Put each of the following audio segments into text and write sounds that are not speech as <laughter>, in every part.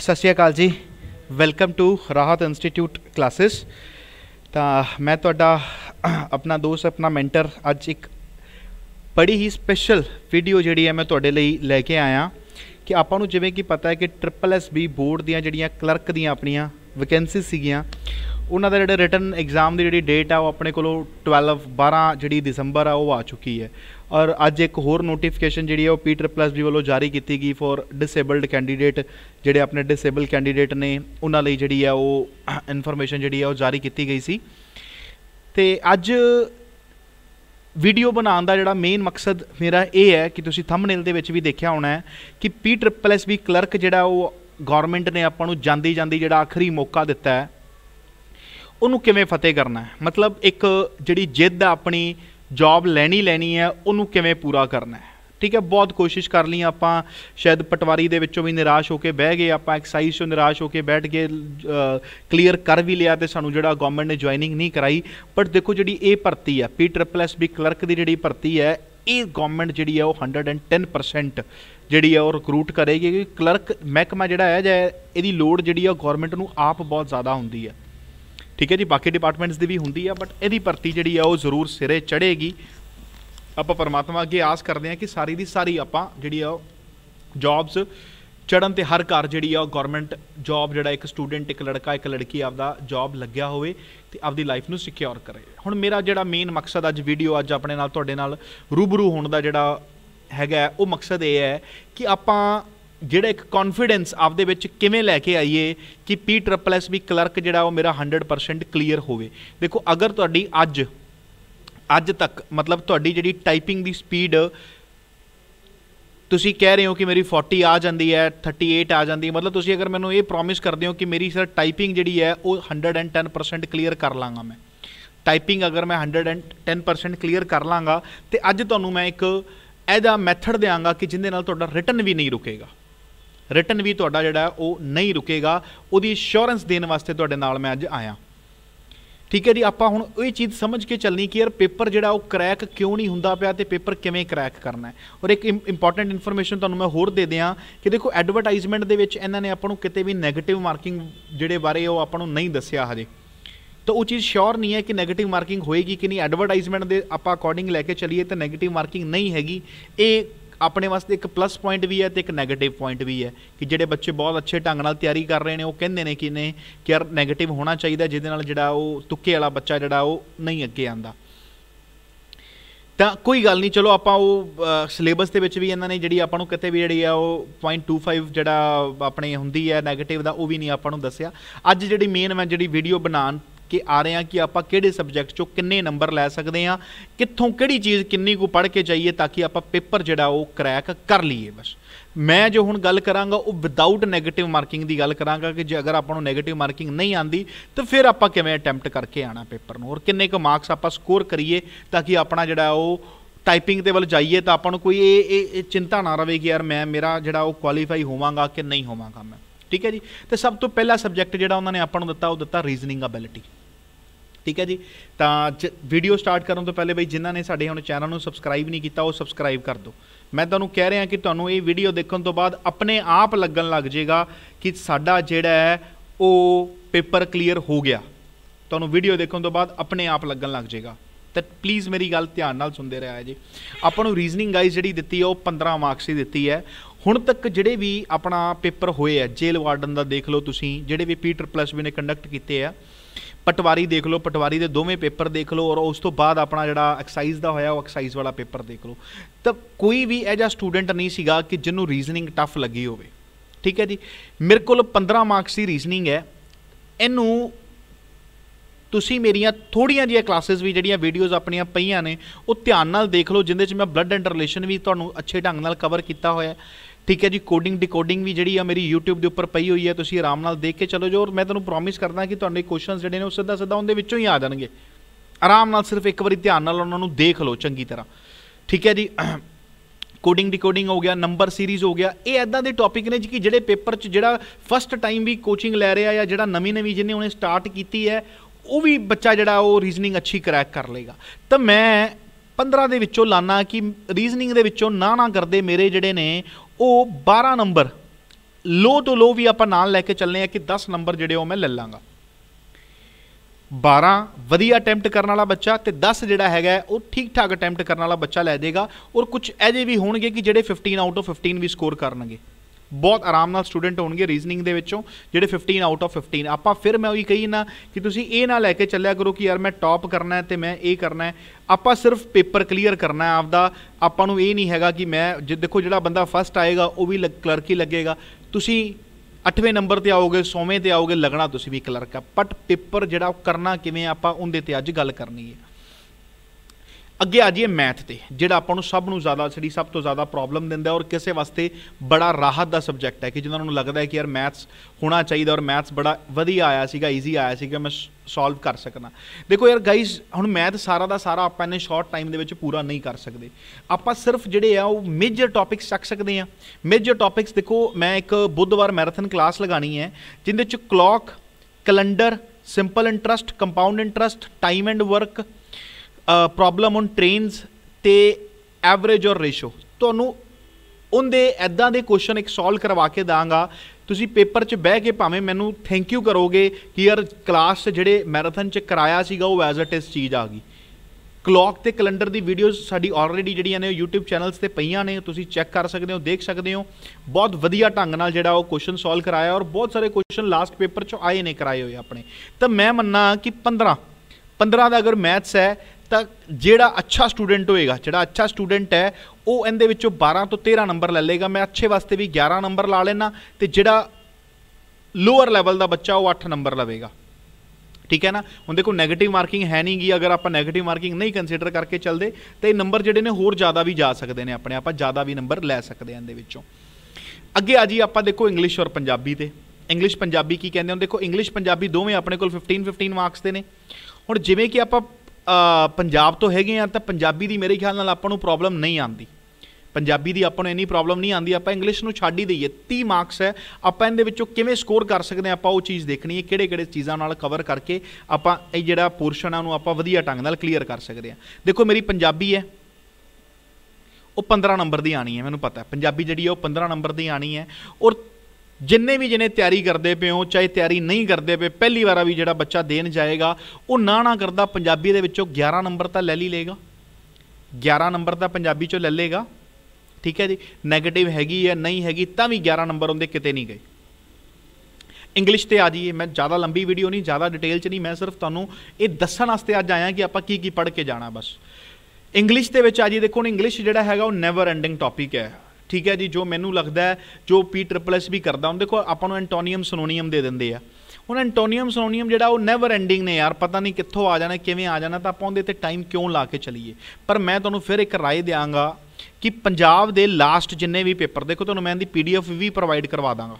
ਸਤਿ ਸ਼੍ਰੀ ਅਕਾਲ ਜੀ welcome to Rahat institute classes ਤਾਂ ਮੈਂ ਤੁਹਾਡਾ ਆਪਣਾ ਦੋਸਤ ਆਪਣਾ ਮੈਂਟਰ ਅੱਜ ਇੱਕ ਬੜੀ ਹੀ ਸਪੈਸ਼ਲ ਵੀਡੀਓ ਜਿਹੜੀ ਹੈ ਮੈਂ ਤੁਹਾਡੇ ਲਈ ਲੈ ਕੇ ਆਇਆ ਕਿ ਆਪਾਂ ਨੂੰ ਜਿਵੇਂ ਕਿ ਪਤਾ ਹੈ ਕਿ ਟ੍ਰਿਪਲ ਐਸ ਬੀ ਬੋਰਡ ਦੀਆਂ ਜਿਹੜੀਆਂ ਕਲਰਕ ਦੀਆਂ ਆਪਣੀਆਂ ਵੈਕੈਂਸੀ ਸੀਗੀਆਂ ਉਹਨਾਂ ਦਾ ਜਿਹੜਾ ਰਿਟਰਨ ਐਗਜ਼ਾਮ ਦੀ ਜਿਹੜੀ ਡੇਟ ਆ ਉਹ ਆਪਣੇ ਕੋਲੋਂ 12 12 ਜਿਹੜੀ ਦਸੰਬਰ ਆ ਉਹ ਆ ਚੁੱਕੀ ਹੈ ਔਰ ਅੱਜ ਇੱਕ ਹੋਰ ਨੋਟੀਫਿਕੇਸ਼ਨ ਜਿਹੜੀ ਹੈ ਉਹ ਵੀ ਵੱਲੋਂ ਜਾਰੀ ਕੀਤੀ ਗਈ ਫॉर ਡਿਸੇਬਲਡ ਕੈਂਡੀਡੇਟ ਜਿਹੜੇ ਆਪਣੇ ਡਿਸੇਬਲ ਕੈਂਡੀਡੇਟ ਨੇ ਉਹਨਾਂ ਲਈ ਜਿਹੜੀ ਹੈ ਉਹ ਇਨਫੋਰਮੇਸ਼ਨ ਜਿਹੜੀ ਹੈ ਉਹ ਜਾਰੀ ਕੀਤੀ ਗਈ ਸੀ ਤੇ ਅੱਜ ਵੀਡੀਓ ਬਣਾਉਣ ਦਾ ਜਿਹੜਾ ਮੇਨ ਮਕਸਦ ਮੇਰਾ ਇਹ ਹੈ ਕਿ ਤੁਸੀਂ ਥੰਬਨੇਲ ਦੇ ਵਿੱਚ ਵੀ ਦੇਖਿਆ ਹੋਣਾ ਹੈ ਕਿ ਵੀ ਕਲਰਕ ਜਿਹੜਾ ਉਹ ਗਵਰਨਮੈਂਟ ਨੇ ਆਪਾਂ ਨੂੰ ਜਾਂਦੀ ਜਾਂਦੀ ਜਿਹੜਾ ਆਖਰੀ ਮੌਕਾ ਦਿੱਤਾ ਹੈ ਉਹਨੂੰ ਕਿਵੇਂ ਫਤਿਹ ਕਰਨਾ ਹੈ ਮਤਲਬ ਇੱਕ ਜਿਹੜੀ ਜਿੱਦ ਆਪਣੀ ਜੌਬ ਲੈਣੀ ਲੈਣੀ ਹੈ ਉਹਨੂੰ ਕਿਵੇਂ ਪੂਰਾ ਕਰਨਾ ਹੈ ਠੀਕ ਹੈ ਬਹੁਤ ਕੋਸ਼ਿਸ਼ ਕਰ ਲਈ ਆਪਾਂ ਸ਼ਾਇਦ ਪਟਵਾਰੀ ਦੇ ਵਿੱਚੋਂ ਵੀ ਨਿਰਾਸ਼ ਹੋ ਕੇ ਬਹਿ ਗਏ ਆਪਾਂ ਐਕਸਾਈਜ਼ ਤੋਂ ਨਿਰਾਸ਼ ਹੋ ਕੇ ਬੈਠ ਗਏ ਕਲੀਅਰ ਕਰ ਵੀ ਲਿਆ ਤੇ ਸਾਨੂੰ ਜਿਹੜਾ ਗਵਰਨਮੈਂਟ ਨੇ ਜੁਆਇਨਿੰਗ ਨਹੀਂ ਕਰਾਈ ਪਰ ਦੇਖੋ ਜਿਹੜੀ ਇਹ ਭਰਤੀ ਹੈ P triple S B clerk ਦੀ ਜਿਹੜੀ ਭਰਤੀ ਹੈ ਇਹ ਗਵਰਨਮੈਂਟ ਜਿਹੜੀ ਹੈ ਉਹ 110% ਜਿਹੜੀ ਹੈ ਉਹ ਰਿਕਰੂਟ ਕਰੇਗੀ ਕਿ ਕਲਰਕ ਮਹਿਕਮਾ ਜਿਹੜਾ ਹੈ ਜਾਂ ਇਹਦੀ ਲੋਡ ਜਿਹੜੀ ਹੈ ਗਵਰਨਮੈਂਟ ਨੂੰ ਆਪ ਬਹੁਤ ਜ਼ਿਆਦਾ ਹੁੰਦੀ ਹੈ ਠੀਕ ਹੈ ਜੀ ਬਾਕੀ ਡਿਪਾਰਟਮੈਂਟਸ ਦੀ ਵੀ ਹੁੰਦੀ ਆ ਬਟ ਇਹਦੀ ਭਰਤੀ ਜਿਹੜੀ ਆ ਉਹ ਜ਼ਰੂਰ ਸਿਰੇ ਚੜੇਗੀ ਆਪਾਂ ਪਰਮਾਤਮਾ ਅੱਗੇ ਆਸ ਕਰਦੇ ਆ ਕਿ ਸਾਰੀ ਦੀ ਸਾਰੀ ਆਪਾਂ ਜਿਹੜੀ ਆ ਜੌਬਸ ਚੜਨ ਤੇ ਹਰ ਘਰ ਜਿਹੜੀ ਆ ਗਵਰਨਮੈਂਟ ਜੌਬ ਜਿਹੜਾ ਇੱਕ ਸਟੂਡੈਂਟ ਇੱਕ ਲੜਕਾ ਇੱਕ ਲੜਕੀ ਆਪਦਾ ਜੌਬ ਲੱਗਿਆ ਹੋਵੇ ਤੇ ਆਪਦੀ ਲਾਈਫ ਨੂੰ ਸਿਕਿਉਰ ਕਰੇ ਹੁਣ ਮੇਰਾ ਜਿਹੜਾ ਮੇਨ ਮਕਸਦ ਅੱਜ ਵੀਡੀਓ ਅੱਜ ਆਪਣੇ ਨਾਲ ਤੁਹਾਡੇ ਨਾਲ ਰੂਬਰੂ ਹੋਣ ਦਾ ਜਿਹੜਾ ਹੈਗਾ ਉਹ ਮਕਸਦ ਇਹ ਹੈ ਕਿ ਆਪਾਂ ਜਿਹੜਾ ਇੱਕ ਕੌਨਫੀਡੈਂਸ ਆਪਦੇ ਵਿੱਚ ਕਿਵੇਂ ਲੈ ਕੇ ਆਈਏ ਕਿ P triple S B clerk ਜਿਹੜਾ ਉਹ ਮੇਰਾ 100% ਕਲੀਅਰ ਹੋਵੇ ਦੇਖੋ ਅਗਰ ਤੁਹਾਡੀ ਅੱਜ ਅੱਜ ਤੱਕ ਮਤਲਬ ਤੁਹਾਡੀ ਜਿਹੜੀ ਟਾਈਪਿੰਗ ਦੀ ਸਪੀਡ ਤੁਸੀਂ ਕਹਿ ਰਹੇ ਹੋ ਕਿ ਮੇਰੀ 40 ਆ ਜਾਂਦੀ ਹੈ 38 ਆ ਜਾਂਦੀ ਹੈ ਮਤਲਬ ਤੁਸੀਂ ਅਗਰ ਮੈਨੂੰ ਇਹ ਪ੍ਰੋਮਿਸ ਕਰਦੇ ਹੋ ਕਿ ਮੇਰੀ ਸਰ ਟਾਈਪਿੰਗ ਜਿਹੜੀ ਹੈ ਉਹ 110% ਕਲੀਅਰ ਕਰ ਲਾਂਗਾ ਮੈਂ ਟਾਈਪਿੰਗ ਅਗਰ ਮੈਂ 110% ਕਲੀਅਰ ਕਰ ਲਾਂਗਾ ਤੇ ਅੱਜ ਤੁਹਾਨੂੰ ਮੈਂ ਇੱਕ ਇਹਦਾ ਮੈਥਡ ਦੇਵਾਂਗਾ ਕਿ ਜਿੰਦੇ ਨਾਲ ਤੁਹਾਡਾ ਰਿਟਨ ਵੀ ਨਹੀਂ ਰੁਕੇਗਾ ਰਿਟਰਨ ਵੀ ਤੁਹਾਡਾ ਜਿਹੜਾ ਉਹ ਨਹੀਂ ਰੁਕੇਗਾ ਉਹਦੀ ਇੰਸ਼ੋਰੈਂਸ ਦੇਣ ਵਾਸਤੇ ਤੁਹਾਡੇ ਨਾਲ ਮੈਂ ਅੱਜ ਆਇਆ ਠੀਕ ਹੈ ਜੀ ਆਪਾਂ ਹੁਣ ਇਹ ਚੀਜ਼ ਸਮਝ ਕੇ ਚੱਲਣੀ ਕਿ ਯਾਰ ਪੇਪਰ ਜਿਹੜਾ ਉਹ ਕ੍ਰੈਕ ਕਿਉਂ ਨਹੀਂ ਹੁੰਦਾ ਪਿਆ ਤੇ ਪੇਪਰ ਕਿਵੇਂ ਕ੍ਰੈਕ ਕਰਨਾ ਹੈ ਔਰ ਇੱਕ ਇੰਪੋਰਟੈਂਟ ਇਨਫੋਰਮੇਸ਼ਨ ਤੁਹਾਨੂੰ ਮੈਂ ਹੋਰ ਦੇ ਦਿਆਂ ਕਿ ਦੇਖੋ ਐਡਵਰਟਾਈਜ਼ਮੈਂਟ ਦੇ ਵਿੱਚ ਇਹਨਾਂ ਨੇ ਆਪਾਂ ਨੂੰ ਕਿਤੇ ਵੀ 네ਗੇਟਿਵ ਮਾਰਕਿੰਗ ਜਿਹੜੇ ਬਾਰੇ ਉਹ ਆਪਾਂ ਨੂੰ ਨਹੀਂ ਦੱਸਿਆ ਹਜੇ ਤਾਂ ਉਹ ਚੀਜ਼ ਸ਼ੋਰ ਨਹੀਂ ਹੈ ਕਿ 네ਗੇਟਿਵ ਮਾਰਕਿੰਗ ਹੋਏਗੀ ਕਿ ਨਹੀਂ ਐਡਵਰਟਾਈਜ਼ਮੈਂਟ ਦੇ ਆਪਾਂ ਅਕੋਰਡਿੰਗ ਲੈ ਕੇ ਚੱਲੀਏ ਤਾਂ 네ਗੇਟਿਵ ਮਾਰਕਿੰਗ ਨਹੀਂ ਹੈਗੀ ਇਹ ਆਪਣੇ ਵਾਸਤੇ ਇੱਕ ਪਲੱਸ ਪੁਆਇੰਟ ਵੀ ਹੈ ਤੇ ਇੱਕ 네ਗੇਟਿਵ ਪੁਆਇੰਟ ਵੀ ਹੈ ਕਿ ਜਿਹੜੇ ਬੱਚੇ ਬਹੁਤ ਅੱਛੇ ਢੰਗ ਨਾਲ ਤਿਆਰੀ ਕਰ ਰਹੇ ਨੇ ਉਹ ਕਹਿੰਦੇ ਨੇ ਕਿ ਨੇ ਕਿ ਯਾਰ 네ਗੇਟਿਵ ਹੋਣਾ ਚਾਹੀਦਾ ਜਿਹਦੇ ਨਾਲ ਜਿਹੜਾ ਉਹ ਤੁੱਕੇ ਵਾਲਾ ਬੱਚਾ ਜਿਹੜਾ ਉਹ ਨਹੀਂ ਅੱਗੇ ਆਂਦਾ ਤਾਂ ਕੋਈ ਗੱਲ ਨਹੀਂ ਚਲੋ ਆਪਾਂ ਉਹ ਸਿਲੇਬਸ ਦੇ ਵਿੱਚ ਵੀ ਇਹਨਾਂ ਨੇ ਜਿਹੜੀ ਆਪਾਂ ਨੂੰ ਕਿਤੇ ਵੀ ਜਿਹੜੀ ਆ ਉਹ 0.25 ਜਿਹੜਾ ਆਪਣੇ ਹੁੰਦੀ ਹੈ 네ਗੇਟਿਵ ਦਾ ਉਹ ਵੀ ਨਹੀਂ ਆਪਾਂ ਨੂੰ ਦੱਸਿਆ ਅੱਜ ਜਿਹੜੀ ਮੇਨ ਮੈਂ ਜਿਹੜੀ ਵੀਡੀਓ ਬਣਾਉਣ ਕਿ ਆ ਰਹੇ ਆ ਕਿ ਆਪਾਂ ਕਿਹੜੇ ਸਬਜੈਕਟ ਚੋਂ ਕਿੰਨੇ ਨੰਬਰ ਲੈ ਸਕਦੇ ਆ ਕਿੱਥੋਂ ਕਿਹੜੀ ਚੀਜ਼ ਕਿੰਨੀ ਕੁ ਪੜ੍ਹ ਕੇ ਚਾਹੀਏ ਤਾਂ ਕਿ ਆਪਾਂ ਪੇਪਰ ਜਿਹੜਾ ਉਹ ਕਰੈਕ ਕਰ ਲਈਏ ਬਸ ਮੈਂ ਜੋ ਹੁਣ ਗੱਲ ਕਰਾਂਗਾ ਉਹ ਵਿਦਆਊਟ ਨੈਗੇਟਿਵ ਮਾਰਕਿੰਗ ਦੀ ਗੱਲ ਕਰਾਂਗਾ ਕਿ ਜੇ ਅਗਰ ਆਪਾਂ ਨੂੰ ਨੈਗੇਟਿਵ ਮਾਰਕਿੰਗ ਨਹੀਂ ਆਂਦੀ ਤਾਂ ਫਿਰ ਆਪਾਂ ਕਿਵੇਂ ਅਟੈਂਪਟ ਕਰਕੇ ਆਣਾ ਪੇਪਰ ਨੂੰ ਔਰ ਕਿੰਨੇ ਕੁ ਮਾਰਕਸ ਆਪਾਂ ਸਕੋਰ ਕਰੀਏ ਤਾਂ ਕਿ ਆਪਣਾ ਜਿਹੜਾ ਉਹ ਟਾਈਪਿੰਗ ਦੇ ਵੱਲ ਜਾਈਏ ਤਾਂ ਆਪਾਂ ਨੂੰ ਕੋਈ ਇਹ ਇਹ ਚਿੰਤਾ ਨਾ ਰਵੇ ਕਿ ਯਾਰ ਮੈਂ ਮੇਰਾ ਜਿਹੜਾ ਉਹ ਕੁਆਲੀਫਾਈ ਹੋਵਾਂਗਾ ਕਿ ਨਹੀਂ ਹੋਵਾਂਗਾ ਮੈਂ ਠੀਕ ਹੈ ਜੀ ਤੇ ਸਭ ਤੋਂ ਪਹਿਲਾ ਸਬਜੈਕਟ ਜਿਹੜਾ ਉਹਨਾਂ ਨੇ ਆਪਾਂ ਨੂੰ ਦਿੱਤਾ ਉਹ ਦਿੱਤਾ ਰੀਜ਼ਨਿੰਗ ਐਬਿਲਿਟੀ ਠੀਕ ਹੈ ਜੀ ਤਾਂ ਵੀਡੀਓ ਸਟਾਰਟ ਕਰਨ ਤੋਂ ਪਹਿਲੇ ਬਈ ਜਿਨ੍ਹਾਂ ਨੇ ਸਾਡੇ ਹੁਣ ਚੈਨਲ ਨੂੰ ਸਬਸਕ੍ਰਾਈਬ ਨਹੀਂ ਕੀਤਾ ਉਹ ਸਬਸਕ੍ਰਾਈਬ ਕਰ ਦਿਓ ਮੈਂ ਤੁਹਾਨੂੰ ਕਹਿ ਰਿਹਾ ਕਿ ਤੁਹਾਨੂੰ ਇਹ ਵੀਡੀਓ ਦੇਖਣ ਤੋਂ ਬਾਅਦ ਆਪਣੇ ਆਪ ਲੱਗਣ ਲੱਗ ਜਾਏਗਾ ਕਿ ਸਾਡਾ ਜਿਹੜਾ ਹੈ ਉਹ ਪੇਪਰ ਕਲੀਅਰ ਹੋ ਗਿਆ ਤੁਹਾਨੂੰ ਵੀਡੀਓ ਦੇਖਣ ਤੋਂ ਬਾਅਦ ਆਪਣੇ ਆਪ ਲੱਗਣ ਲੱਗ ਜਾਏਗਾ ਤਾਂ ਪਲੀਜ਼ ਮੇਰੀ ਗੱਲ ਧਿਆਨ ਨਾਲ ਸੁਣਦੇ ਰਹਿਆ ਜੀ ਆਪਾਂ ਨੂੰ ਰੀਜ਼ਨਿੰਗ ਗਾਈਸ ਜਿਹੜੀ ਦਿੱਤੀ ਹੈ ਉਹ 15 ਮਾਰਕਸ ਹੀ ਦਿੱਤੀ ਹੈ ਹੁਣ ਤੱਕ ਜਿਹੜੇ ਵੀ ਆਪਣਾ ਪੇਪਰ ਹੋਏ ਆ ਜੇਲ ਵਾਰਡਨ ਦਾ ਦੇਖ ਲਓ ਤੁਸੀਂ ਜਿਹੜੇ ਵੀ ਪੀਟਰ ਪਲੱਸ ਵੀ ਨੇ ਕੰਡਕਟ ਕੀਤੇ ਆ ਪਟਵਾਰੀ ਦੇਖ ਲਓ ਪਟਵਾਰੀ ਦੇ ਦੋਵੇਂ ਪੇਪਰ ਦੇਖ ਲਓ ਔਰ ਉਸ ਤੋਂ ਬਾਅਦ ਆਪਣਾ ਜਿਹੜਾ ਐਕਸਾਈਜ਼ ਦਾ ਹੋਇਆ ਉਹ ਐਕਸਾਈਜ਼ ਵਾਲਾ ਪੇਪਰ ਦੇਖ ਲਓ ਤਾਂ ਕੋਈ ਵੀ ਇਹ ਜਿਹਾ ਸਟੂਡੈਂਟ ਨਹੀਂ ਸੀਗਾ ਕਿ ਜਿਹਨੂੰ ਰੀਜ਼ਨਿੰਗ ਟਫ ਲੱਗੀ ਹੋਵੇ ਠੀਕ ਹੈ ਜੀ ਮੇਰੇ ਕੋਲ 15 ਮਾਰਕਸ ਦੀ ਰੀਜ਼ਨਿੰਗ ਹੈ ਇਹਨੂੰ ਤੁਸੀਂ ਮੇਰੀਆਂ ਥੋੜੀਆਂ ਜਿਹੀਆਂ ਕਲਾਸਿਸ ਵੀ ਜਿਹੜੀਆਂ ਵੀਡੀਓਜ਼ ਆਪਣੀਆਂ ਪਈਆਂ ਨੇ ਉਹ ਧਿਆਨ ਨਾਲ ਦੇਖ ਲਓ ਜਿੰਦੇ 'ਚ ਮੈਂ ਬਲੱਡ ਐਂਡ ਰਿਲੇਸ਼ਨ ਵੀ ਤੁਹਾਨੂੰ ਅੱਛੇ ਢੰਗ ਨਾਲ ਕਵਰ ਕੀਤਾ ਹੋਇਆ ਹੈ ਠੀਕ ਹੈ ਜੀ ਕੋਡਿੰਗ ਡਿਕੋਡਿੰਗ ਵੀ ਜਿਹੜੀ ਆ ਮੇਰੀ YouTube ਦੇ ਉੱਪਰ ਪਈ ਹੋਈ ਹੈ ਤੁਸੀਂ ਆਰਾਮ ਨਾਲ ਦੇਖ ਕੇ ਚਲੋ ਜੋ ਮੈਂ ਤੁਹਾਨੂੰ ਪ੍ਰੋਮਿਸ ਕਰਦਾ ਕਿ ਤੁਹਾਡੇ ਕੁਐਸਚਨਸ ਜਿਹੜੇ ਨੇ ਉਹ ਸਿੱਧਾ ਸਿੱਧਾ ਉਹਦੇ ਵਿੱਚੋਂ ਹੀ ਆ ਜਾਣਗੇ ਆਰਾਮ ਨਾਲ ਸਿਰਫ ਇੱਕ ਵਾਰੀ ਧਿਆਨ ਨਾਲ ਉਹਨਾਂ ਨੂੰ ਦੇਖ ਲਓ ਚੰਗੀ ਤਰ੍ਹਾਂ ਠੀਕ ਹੈ ਜੀ ਕੋਡਿੰਗ <clears throat> ਡਿਕੋਡਿੰਗ ਹੋ ਗਿਆ ਨੰਬਰ ਸੀਰੀਜ਼ ਹੋ ਗਿਆ ਇਹ ਐਦਾਂ ਦੇ ਟੌਪਿਕ ਨੇ ਕਿ ਜਿਹੜੇ ਪੇਪਰ 'ਚ ਜਿਹੜਾ ਫਸਟ ਟਾਈਮ ਵੀ ਕੋਚਿੰਗ ਲੈ ਰਿਹਾ ਜਾਂ ਜਿਹੜਾ ਨਵੀਂ ਨਵੀਂ ਜਿਹਨੇ ਉਹਨੇ ਸਟਾਰਟ ਕੀਤੀ ਹੈ ਉਹ ਵੀ ਬੱਚਾ ਜਿਹੜਾ ਉਹ ਰੀਜ਼ਨਿੰਗ ਅੱਛੀ ਕਰੈਕ ਕਰ ਲੇਗਾ ਤਾਂ ਮੈਂ 15 ਦੇ ਵਿੱਚੋਂ ਲਾਣਾ ਕਿ ਰੀਜ਼ਨਿੰਗ ਦੇ ਵਿੱਚੋਂ ਨਾ ਨਾ ਕਰਦੇ ਮੇਰੇ ਜਿਹੜੇ ਨੇ ਉਹ 12 ਨੰਬਰ ਲੋ ਤੋਂ ਲੋ ਵੀ ਆਪਾਂ ਨਾਲ ਲੈ ਕੇ ਚੱਲਨੇ ਆ ਕਿ 10 ਨੰਬਰ ਜਿਹੜੇ ਉਹ ਮੈਂ ਲੈ ਲਾਂਗਾ 12 ਵਧੀਆ ਅਟੈਂਪਟ ਕਰਨ ਵਾਲਾ ਬੱਚਾ ਤੇ 10 ਜਿਹੜਾ ਹੈਗਾ ਉਹ ਠੀਕ ਠਾਕ ਅਟੈਂਪਟ ਕਰਨ ਵਾਲਾ ਬੱਚਾ ਲੈ ਦੇਗਾ ਔਰ ਕੁਝ ਐਜੇ ਵੀ ਹੋਣਗੇ ਕਿ ਜਿਹੜੇ 15 ਆਊਟ ਆਫ 15 ਵੀ ਸਕੋਰ ਕਰਨਗੇ ਬਹੁਤ ਆਰਾਮ ਨਾਲ ਸਟੂਡੈਂਟ ਹੋਣਗੇ ਰੀਜ਼ਨਿੰਗ ਦੇ ਵਿੱਚੋਂ ਜਿਹੜੇ 15 ਆਊਟ ਆਫ 15 ਆਪਾਂ ਫਿਰ ਮੈਂ ਉਹੀ ਕਹੀ ਨਾ ਕਿ ਤੁਸੀਂ ਇਹ ਨਾ ਲੈ ਕੇ ਚੱਲਿਆ ਕਰੋ ਕਿ ਯਾਰ ਮੈਂ ਟੌਪ ਕਰਨਾ ਹੈ ਤੇ ਮੈਂ ਇਹ ਕਰਨਾ ਹੈ ਆਪਾਂ ਸਿਰਫ ਪੇਪਰ ਕਲੀਅਰ ਕਰਨਾ ਹੈ ਆਪਦਾ ਆਪਾਂ ਨੂੰ ਇਹ ਨਹੀਂ ਹੈਗਾ ਕਿ ਮੈਂ ਦੇਖੋ ਜਿਹੜਾ ਬੰਦਾ ਫਸਟ ਆਏਗਾ ਉਹ ਵੀ ਕਲਰਕ ਹੀ ਲੱਗੇਗਾ ਤੁਸੀਂ 8ਵੇਂ ਨੰਬਰ ਤੇ ਆਓਗੇ 100ਵੇਂ ਤੇ ਆਓਗੇ ਲੱਗਣਾ ਤੁਸੀਂ ਵੀ ਕਲਰਕ ਆ ਬਟ ਪੇਪਰ ਜਿਹੜਾ ਕਰਨਾ ਕਿਵੇਂ ਆਪਾਂ ਉਹਦੇ ਤੇ ਅੱਜ ਗੱਲ ਕਰਨੀ ਹੈ ਅੱਗੇ ਆ ਜਾਈਏ ਮੈਥ ਤੇ ਜਿਹੜਾ ਆਪਾਂ ਨੂੰ ਸਭ ਨੂੰ ਜ਼ਿਆਦਾ ਜਿਹੜੀ ਸਭ ਤੋਂ ਜ਼ਿਆਦਾ ਪ੍ਰੋਬਲਮ ਦਿੰਦਾ ਔਰ ਕਿਸੇ ਵਾਸਤੇ ਬੜਾ ਰਾਹਤ ਦਾ ਸਬਜੈਕਟ ਹੈ ਕਿ ਜਿਨ੍ਹਾਂ ਨੂੰ ਲੱਗਦਾ ਹੈ ਕਿ ਯਾਰ ਮੈਥਸ ਹੋਣਾ ਚਾਹੀਦਾ ਔਰ ਮੈਥਸ ਬੜਾ ਵਧੀਆ ਆਇਆ ਸੀਗਾ ਈਜ਼ੀ ਆਇਆ ਸੀਗਾ ਮੈਂ ਸੋਲਵ ਕਰ ਸਕਣਾ ਦੇਖੋ ਯਾਰ ਗਾਈਜ਼ ਹੁਣ ਮੈਥ ਸਾਰਾ ਦਾ ਸਾਰਾ ਆਪਾਂ ਨੇ ਸ਼ਾਰਟ ਟਾਈਮ ਦੇ ਵਿੱਚ ਪੂਰਾ ਨਹੀਂ ਕਰ ਸਕਦੇ ਆਪਾਂ ਸਿਰਫ ਜਿਹੜੇ ਆ ਉਹ ਮੇਜਰ ਟੌਪਿਕਸ ਚੱਕ ਸਕਦੇ ਆ ਮੇਜਰ ਟੌਪਿਕਸ ਦੇਖੋ ਮੈਂ ਇੱਕ ਬੁੱਧਵਾਰ ਮੈਰਾਥਨ ਕਲਾਸ ਲਗਾਣੀ ਹੈ ਜਿੰਦੇ ਚ clock calendar simple interest compound interest time and work problem on trains ਤੇ ਐਵਰੇਜ ਔਰ ਰੇਸ਼ੋ ਤੁਹਾਨੂੰ ਉਹਦੇ ਐਦਾਂ ਦੇ ਕੁਐਸਚਨ ਇੱਕ ਸੋਲਵ ਕਰਵਾ ਕੇ ਦਾਂਗਾ ਤੁਸੀਂ ਪੇਪਰ 'ਚ ਬਹਿ ਕੇ ਭਾਵੇਂ ਮੈਨੂੰ ਥੈਂਕ ਯੂ ਕਰੋਗੇ ਕਿ ਯਾਰ ਕਲਾਸ 'ਚ ਜਿਹੜੇ ਮੈਰਾਥਨ 'ਚ ਕਰਾਇਆ ਸੀਗਾ ਉਹ ਐਜ਼ ਇਟ ਇਜ਼ ਚੀਜ਼ ਆ ਗਈ ਕਲੌਕ ਤੇ ਕੈਲੰਡਰ ਦੀ ਵੀਡੀਓਜ਼ ਸਾਡੀ ਆਲਰੇਡੀ ਜਿਹੜੀਆਂ ਨੇ YouTube ਚੈਨਲਸ ਤੇ ਪਈਆਂ ਨੇ ਤੁਸੀਂ ਚੈੱਕ ਕਰ ਸਕਦੇ ਹੋ ਦੇਖ ਸਕਦੇ ਹੋ ਬਹੁਤ ਵਧੀਆ ਢੰਗ ਨਾਲ ਜਿਹੜਾ ਉਹ ਕੁਐਸਚਨ ਸੋਲਵ ਕਰਾਇਆ ਔਰ ਬਹੁਤ ਸਾਰੇ ਕੁਐਸਚਨ ਲਾਸਟ ਪੇਪਰ 'ਚੋਂ ਆਏ ਨੇ ਕਰਾਏ ਹੋਏ ਆਪਣੇ ਤਾਂ ਮੈਂ ਮੰਨਣਾ ਕਿ 15 15 ਦਾ ਅਗਰ ਮੈਥਸ ਹੈ ਤਾਂ ਜਿਹੜਾ ਅੱਛਾ ਸਟੂਡੈਂਟ ਹੋਏਗਾ ਜਿਹੜਾ ਅੱਛਾ ਸਟੂਡੈਂਟ ਹੈ ਉਹ ਇਹਦੇ ਵਿੱਚੋਂ 12 ਤੋਂ 13 ਨੰਬਰ ਲੈ ਲੇਗਾ ਮੈਂ ਅੱਛੇ ਵਾਸਤੇ ਵੀ 11 ਨੰਬਰ ਲਾ ਲੈਣਾ ਤੇ ਜਿਹੜਾ ਲੋਅਰ ਲੈਵਲ ਦਾ ਬੱਚਾ ਉਹ 8 ਨੰਬਰ ਲਵੇਗਾ ਠੀਕ ਹੈ ਨਾ ਹੁਣ ਦੇਖੋ 네ਗੇਟਿਵ ਮਾਰਕਿੰਗ ਹੈ ਨਹੀਂ ਗਈ ਅਗਰ ਆਪਾਂ 네ਗੇਟਿਵ ਮਾਰਕਿੰਗ ਨਹੀਂ ਕੰਸੀਡਰ ਕਰਕੇ ਚੱਲਦੇ ਤੇ ਨੰਬਰ ਜਿਹੜੇ ਨੇ ਹੋਰ ਜ਼ਿਆਦਾ ਵੀ ਜਾ ਸਕਦੇ ਨੇ ਆਪਣੇ ਆਪਾਂ ਜ਼ਿਆਦਾ ਵੀ ਨੰਬਰ ਲੈ ਸਕਦੇ ਆਂ ਦੇ ਵਿੱਚੋਂ ਅੱਗੇ ਆ ਜੀ ਆਪਾਂ ਦੇਖੋ ਇੰਗਲਿਸ਼ ਔਰ ਪੰਜਾਬੀ ਤੇ ਇੰਗਲਿਸ਼ ਪੰਜਾਬੀ ਕੀ ਕਹਿੰਦੇ ਹੁਣ ਦੇਖੋ ਇੰਗਲਿਸ਼ ਪੰਜਾਬੀ ਦੋਵੇਂ ਆਪਣੇ ਕੋਲ 15 15 ਮਾਰਕਸ ਦੇ ਨੇ ਹੁਣ ਜਿਵੇਂ ਕਿ ਆਪਾਂ ਪੰਜਾਬ ਤੋਂ ਹੈਗੇ ਆ ਤਾਂ ਪੰਜਾਬੀ ਦੀ ਮੇਰੇ ਖਿਆਲ ਨਾਲ ਆਪਾਂ ਨੂੰ ਪ੍ਰੋਬਲਮ ਨਹੀਂ ਆਉਂਦੀ ਪੰਜਾਬੀ ਦੀ ਆਪਾਂ ਨੂੰ ਇੰਨੀ ਪ੍ਰੋਬਲਮ ਨਹੀਂ ਆਉਂਦੀ ਆਪਾਂ ਇੰਗਲਿਸ਼ ਨੂੰ ਛੱਡ ਹੀ ਦਈਏ 30 ਮਾਰਕਸ ਹੈ ਆਪਾਂ ਇਹਦੇ ਵਿੱਚੋਂ ਕਿਵੇਂ ਸਕੋਰ ਕਰ ਸਕਦੇ ਆ ਆਪਾਂ ਉਹ ਚੀਜ਼ ਦੇਖਣੀ ਹੈ ਕਿਹੜੇ ਕਿਹੜੇ ਚੀਜ਼ਾਂ ਨਾਲ ਕਵਰ ਕਰਕੇ ਆਪਾਂ ਇਹ ਜਿਹੜਾ ਪੋਰਸ਼ਨ ਆ ਉਹਨੂੰ ਆਪਾਂ ਵਧੀਆ ਢੰਗ ਨਾਲ ਕਲੀਅਰ ਕਰ ਸਕਦੇ ਆ ਦੇਖੋ ਮੇਰੀ ਪੰਜਾਬੀ ਹੈ ਉਹ 15 ਨੰਬਰ ਦੀ ਆਣੀ ਹੈ ਮੈਨੂੰ ਪਤਾ ਹੈ ਪੰਜਾਬੀ ਜਿਹੜੀ ਹੈ ਉਹ 15 ਨੰਬਰ ਦੀ ਆਣੀ ਹੈ ਔਰ ਜਿੰਨੇ ਵੀ ਜਿਹਨੇ ਤਿਆਰੀ ਕਰਦੇ ਪਏ ਹੋ ਚਾਹੇ ਤਿਆਰੀ ਨਹੀਂ ਕਰਦੇ ਪਏ ਪਹਿਲੀ ਵਾਰਾ ਵੀ ਜਿਹੜਾ ਬੱਚਾ ਦੇਣ ਜਾਏਗਾ ਉਹ ਨਾ ਨਾ ਕਰਦਾ ਪੰਜਾਬੀ ਦੇ ਵਿੱਚੋਂ 11 ਨੰਬਰ ਤਾਂ ਲੈ ਲਈ ਲੇਗਾ 11 ਨੰਬਰ ਤਾਂ ਪੰਜਾਬੀ ਚੋਂ ਲੈ ਲੇਗਾ ਠੀਕ ਹੈ ਜੀ 네ਗੇਟਿਵ ਹੈਗੀ ਹੈ ਨਹੀਂ ਹੈਗੀ ਤਾਂ ਵੀ 11 ਨੰਬਰ ਉਹਦੇ ਕਿਤੇ ਨਹੀਂ ਗਏ ਇੰਗਲਿਸ਼ ਤੇ ਆ ਜੀ ਮੈਂ ਜ਼ਿਆਦਾ ਲੰਬੀ ਵੀਡੀਓ ਨਹੀਂ ਜ਼ਿਆਦਾ ਡਿਟੇਲ 'ਚ ਨਹੀਂ ਮੈਂ ਸਿਰਫ ਤੁਹਾਨੂੰ ਇਹ ਦੱਸਣ ਵਾਸਤੇ ਅੱਜ ਆਇਆ ਕਿ ਆਪਾਂ ਕੀ ਕੀ ਪੜ੍ਹ ਕੇ ਜਾਣਾ ਬਸ ਇੰਗਲਿਸ਼ ਦੇ ਵਿੱਚ ਆ ਜੀ ਦੇਖੋ ਹੁਣ ਇੰਗਲਿਸ਼ ਜਿਹੜਾ ਹੈਗਾ ਉਹ ਨੈਵਰ ਐਂਡਿੰਗ ਟੌਪਿਕ ਹੈ ਠੀਕ ਹੈ ਜੀ ਜੋ ਮੈਨੂੰ ਲੱਗਦਾ ਹੈ ਜੋ ਪੀ ਟ੍ਰਿਪਲ ਐਸ ਵੀ ਕਰਦਾ ਹੁਣ ਦੇਖੋ ਆਪਾਂ ਨੂੰ ਐਂਟੋਨੀਅਮ ਸਿਨੋਨੀਅਮ ਦੇ ਦਿੰਦੇ ਆ ਹੁਣ ਐਂਟੋਨੀਅਮ ਸਿਨੋਨੀਅਮ ਜਿਹੜਾ ਉਹ ਨੈਵਰ ਐਂਡਿੰਗ ਨੇ ਯਾਰ ਪਤਾ ਨਹੀਂ ਕਿੱਥੋਂ ਆ ਜਾਣਾ ਕਿਵੇਂ ਆ ਜਾਣਾ ਤਾਂ ਆਪਾਂ ਉਹਦੇ ਤੇ ਟਾਈਮ ਕਿਉਂ ਲਾ ਕੇ ਚਲੀਏ ਪਰ ਮੈਂ ਤੁਹਾਨੂੰ ਫਿਰ ਇੱਕ رائے ਦਿਆਂਗਾ ਕਿ ਪੰਜਾਬ ਦੇ ਲਾਸਟ ਜਿੰਨੇ ਵੀ ਪੇਪਰ ਦੇਖੋ ਤੁਹਾਨੂੰ ਮੈਂ ਇਹਦੀ ਪੀਡੀਐਫ ਵੀ ਪ੍ਰੋਵਾਈਡ ਕਰਵਾ ਦਾਂਗਾ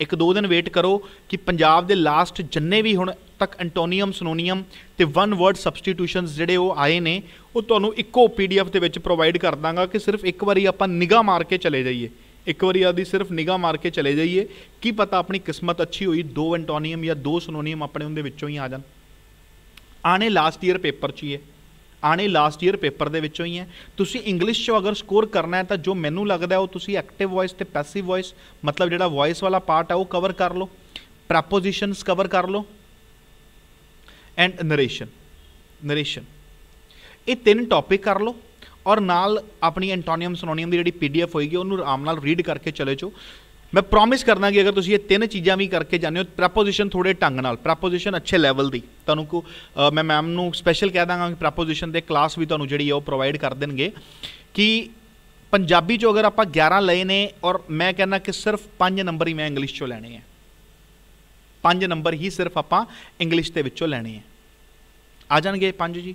ਇੱਕ ਦੋ ਦਿਨ ਵੇਟ ਕਰੋ ਕਿ ਪੰਜਾਬ ਦੇ ਲਾਸਟ ਜਿੰਨੇ ਵੀ ਹੁਣ ਤੱਕ ਐਂਟੋਨੀਅਮ ਸਨੋਨੀਅਮ ਤੇ ਵਨ ਵਰਡ ਸਬਸਟੀਟਿਊਸ਼ਨਸ ਜਿਹੜੇ ਉਹ ਆਏ ਨੇ ਉਹ ਤੁਹਾਨੂੰ ਇੱਕੋ ਪੀਡੀਐਫ ਦੇ ਵਿੱਚ ਪ੍ਰੋਵਾਈਡ ਕਰ ਦਾਂਗਾ ਕਿ ਸਿਰਫ ਇੱਕ ਵਾਰੀ ਆਪਾਂ ਨਿਗਾਹ ਮਾਰ ਕੇ ਚਲੇ ਜਾਈਏ ਇੱਕ ਵਾਰੀ ਆਦੀ ਸਿਰਫ ਨਿਗਾਹ ਮਾਰ ਕੇ ਚਲੇ ਜਾਈਏ ਕੀ ਪਤਾ ਆਪਣੀ ਕਿਸਮਤ ਅੱਛੀ ਹੋਈ ਦੋ ਐਂਟੋਨੀਅਮ ਜਾਂ ਦੋ ਸਨੋਨੀਅਮ ਆਪਣੇ ਉਹਦੇ ਵਿੱਚੋਂ ਹੀ ਆ ਜਾਣ ਆਣੇ ਲਾਸਟ ਈਅਰ ਪੇਪਰ 'ਚ ਹੀ ਹੈ ਆਣੇ ਲਾਸਟ ਈਅਰ ਪੇਪਰ ਦੇ ਵਿੱਚੋਂ ਹੀ ਹੈ ਤੁਸੀਂ ਇੰਗਲਿਸ਼ 'ਚ ਅਗਰ ਸਕੋਰ ਕਰਨਾ ਹੈ ਤਾਂ ਜੋ ਮੈਨੂੰ ਲੱਗਦਾ ਉਹ ਤੁਸੀਂ ਐਕਟਿਵ ਵੌਇਸ ਤੇ ਪੈਸਿਵ ਵੌਇਸ ਮਤਲਬ ਜਿਹੜਾ ਵੌਇਸ ਵਾਲਾ ਪਾਰਟ ਹੈ ਉਹ ਕਵਰ ਕਰ ਲਓ ਪ੍ਰੈਪੋਜੀਸ਼ਨਸ ਕਵਰ ਕਰ ਲਓ ਐਂਡ ਨਰੇਸ਼ਨ ਨਰੇਸ਼ਨ ਇਹ ਤਿੰਨ ਟੌਪਿਕ ਕਰ ਲਓ ਔਰ ਨਾਲ ਆਪਣੀ ਐਂਟੋਨੀਅਮ ਸਿਨੋਨੀਅਮ ਦੀ ਜਿਹੜੀ ਪੀਡੀਐਫ ਹੋਏਗੀ ਉਹਨੂੰ ਆਰਾਮ ਨਾਲ ਰੀਡ ਕਰਕੇ ਚਲੇ ਜਾਓ ਮੈਂ ਪ੍ਰੋਮਿਸ ਕਰਨਾ ਕਿ ਅਗਰ ਤੁਸੀਂ ਇਹ ਤਿੰਨ ਚੀਜ਼ਾਂ ਵੀ ਕਰਕੇ ਜਾਂਦੇ ਹੋ ਪ੍ਰੈਪੋਜੀਸ਼ਨ ਥੋੜੇ ਢੰਗ ਨਾਲ ਪ੍ਰੈਪੋਜੀਸ਼ਨ ਅੱਛੇ ਲੈਵਲ ਦੀ ਤੁਹਾਨੂੰ ਕੋ ਮੈਂ ਮੈਮ ਨੂੰ ਸਪੈਸ਼ਲ ਕਹਿ ਦਾਂਗਾ ਕਿ ਪ੍ਰੈਪੋਜੀਸ਼ਨ ਦੇ ਕਲਾਸ ਵੀ ਤੁਹਾਨੂੰ ਜਿਹੜੀ ਹੈ ਉਹ ਪ੍ਰੋਵਾਈਡ ਕਰ ਦੇਣਗੇ ਕਿ ਪੰਜਾਬੀ ਚੋਂ ਅਗਰ ਆਪਾਂ 11 ਲਏ ਨੇ ਔਰ ਮੈਂ ਕਹਿੰਦਾ ਕਿ ਸਿਰਫ 5 ਨੰਬਰ ਹੀ ਮੈਂ ਇੰਗਲਿਸ਼ ਚੋਂ ਲੈਣੇ ਆ ਪੰਜ ਨੰਬਰ ਹੀ ਸਿਰਫ ਆਪਾਂ ਇੰਗਲਿਸ਼ ਦੇ ਵਿੱਚੋਂ ਲੈਣੇ ਆ ਆ ਜਾਣਗੇ ਪੰਜ ਜੀ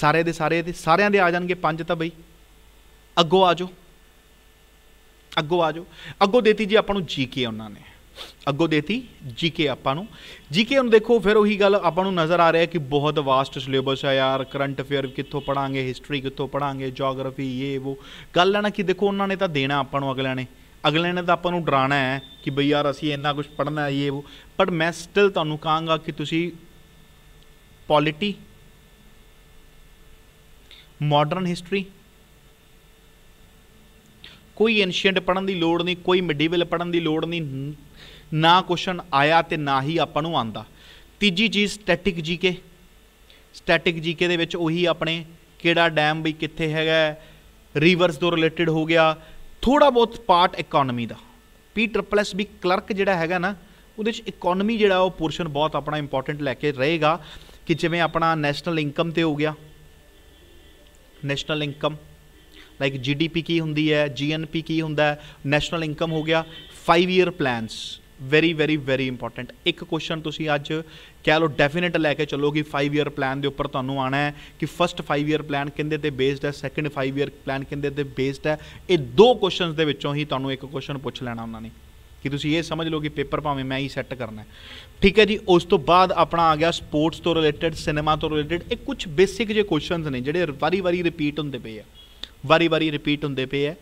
ਸਾਰੇ ਦੇ ਸਾਰੇ ਦੇ ਸਾਰਿਆਂ ਦੇ ਆ ਜਾਣਗੇ ਪੰਜ ਤਾਂ ਬਈ ਅੱਗੋ ਆ ਜਾਓ ਆਜੋ ਆ ਜਾਓ ਦੇਤੀ ਜੀ ਆਪਾਂ ਨੂੰ ਜੀਕੇ ਉਹਨਾਂ ਨੇ ਅੱਗੋ ਦੇਤੀ ਜੀਕੇ ਆਪਾਂ ਨੂੰ ਜੀਕੇ ਨੂੰ ਦੇਖੋ ਫਿਰ ਉਹੀ ਗੱਲ ਆਪਾਂ ਨੂੰ ਨਜ਼ਰ ਆ ਰਿਹਾ ਕਿ ਬਹੁਤ ਵਾਸਟ ਸਿਲੇਬਸ ਆ ਯਾਰ ਕਰੰਟ ਅਫੇਅਰ ਕਿੱਥੋਂ ਪੜਾਂਗੇ ਹਿਸਟਰੀ ਕਿੱਥੋਂ ਪੜਾਂਗੇ ਜੀਓਗ੍ਰਾਫੀ ਇਹ ਉਹ ਗੱਲ ਲੈਣਾ ਕਿ ਦੇਖੋ ਉਹਨਾਂ ਨੇ ਤਾਂ ਦੇਣਾ ਆਪਾਂ ਨੂੰ ਅਗਲਿਆਂ ਨੇ ਅਗਲੇ ਨੇ ਤਾਂ ਆਪਾਂ ਨੂੰ ਡਰਾਣਾ ਹੈ ਕਿ ਬਈ ਯਾਰ ਅਸੀਂ ਇੰਨਾ ਕੁਝ ਪੜਨਾ ਹੈ ਇਹ ਪਰ ਮੈਂ ਸਟਿਲ ਤੁਹਾਨੂੰ ਕਹਾਂਗਾ ਕਿ ਤੁਸੀਂ ਪੋਲਿਟੀ ਮਾਡਰਨ ਹਿਸਟਰੀ ਕੋਈ ਐਂਸ਼ੀਅੰਟ ਪੜਨ ਦੀ ਲੋੜ ਨਹੀਂ ਕੋਈ ਮਿਡੀਵਲ ਪੜਨ ਦੀ ਲੋੜ ਨਹੀਂ ਨਾ ਕੁਸ਼ਨ ਆਇਆ ਤੇ ਨਾ ਹੀ ਆਪਾਂ ਨੂੰ ਆਂਦਾ ਤੀਜੀ ਚੀਜ਼ ਸਟੈਟਿਕ ਜੀਕੇ ਸਟੈਟਿਕ ਜੀਕੇ ਦੇ ਵਿੱਚ ਉਹੀ ਆਪਣੇ ਕਿਹੜਾ ਡੈਮ ਵੀ ਕਿੱਥੇ ਹੈਗਾ ਰਿਵਰਸ ਤੋਂ ਰਿਲੇਟਡ ਹੋ ਗਿਆ ਥੋੜਾ ਬਹੁਤ ਪਾਰਟ ਇਕਨੋਮੀ ਦਾ P triple S B clerk ਜਿਹੜਾ ਹੈਗਾ ਨਾ ਉਹਦੇ ਵਿੱਚ ਇਕਨੋਮੀ ਜਿਹੜਾ ਉਹ ਪੋਰਸ਼ਨ ਬਹੁਤ ਆਪਣਾ ਇੰਪੋਰਟੈਂਟ ਲੈ ਕੇ ਰਹੇਗਾ ਕਿ ਜਿਵੇਂ ਆਪਣਾ ਨੈਸ਼ਨਲ ਇਨਕਮ ਤੇ ਹੋ ਗਿਆ ਨੈਸ਼ਨਲ ਇਨਕਮ ਲਾਈਕ ਜੀਡੀਪੀ ਕੀ ਹੁੰਦੀ ਹੈ ਜੀਐਨਪੀ ਕੀ ਹੁੰਦਾ ਹੈ ਨੈਸ਼ਨਲ ਇਨਕਮ ਹੋ ਗਿਆ 5 year plans very very very important ਇੱਕ ਕੁਐਸਚਨ ਤੁਸੀਂ ਅੱਜ ਕਹਿ ਲਓ ਡੈਫੀਨਿਟ ਲੈ ਕੇ ਚੱਲੋ ਕਿ 5 ਇਅਰ ਪਲਾਨ ਦੇ ਉੱਪਰ ਤੁਹਾਨੂੰ ਆਣਾ ਹੈ ਕਿ ਫਰਸਟ 5 ਇਅਰ ਪਲਾਨ ਕਿੰਦੇ ਤੇ ਬੇਸਡ ਹੈ ਸੈਕੰਡ 5 ਇਅਰ ਪਲਾਨ ਕਿੰਦੇ ਤੇ ਬੇਸਡ ਹੈ ਇਹ ਦੋ ਕੁਐਸਚਨਸ ਦੇ ਵਿੱਚੋਂ ਹੀ ਤੁਹਾਨੂੰ ਇੱਕ ਕੁਐਸਚਨ ਪੁੱਛ ਲੈਣਾ ਉਹਨਾਂ ਨੇ ਕਿ ਤੁਸੀਂ ਇਹ ਸਮਝ ਲਓ ਕਿ ਪੇਪਰ ਭਾਵੇਂ ਮੈਂ ਹੀ ਸੈੱਟ ਕਰਨਾ ਹੈ ਠੀਕ ਹੈ ਜੀ ਉਸ ਤੋਂ ਬਾਅਦ ਆਪਣਾ ਆ ਗਿਆ ਸਪੋਰਟਸ ਤੋਂ ਰਿਲੇਟਡ ਸਿਨੇਮਾ ਤੋਂ ਰਿਲੇਟਡ ਇਹ ਕੁਝ ਬੇਸਿਕ ਜੇ ਕੁਐਸਚਨਸ ਨੇ ਜਿਹੜੇ ਵਾਰੀ-ਵਾਰੀ ਰਿਪੀਟ ਹੁੰਦੇ ਪਏ ਆ ਵਾਰੀ-ਵਾਰੀ ਰਿਪੀਟ ਹੁੰਦੇ ਪਏ ਆ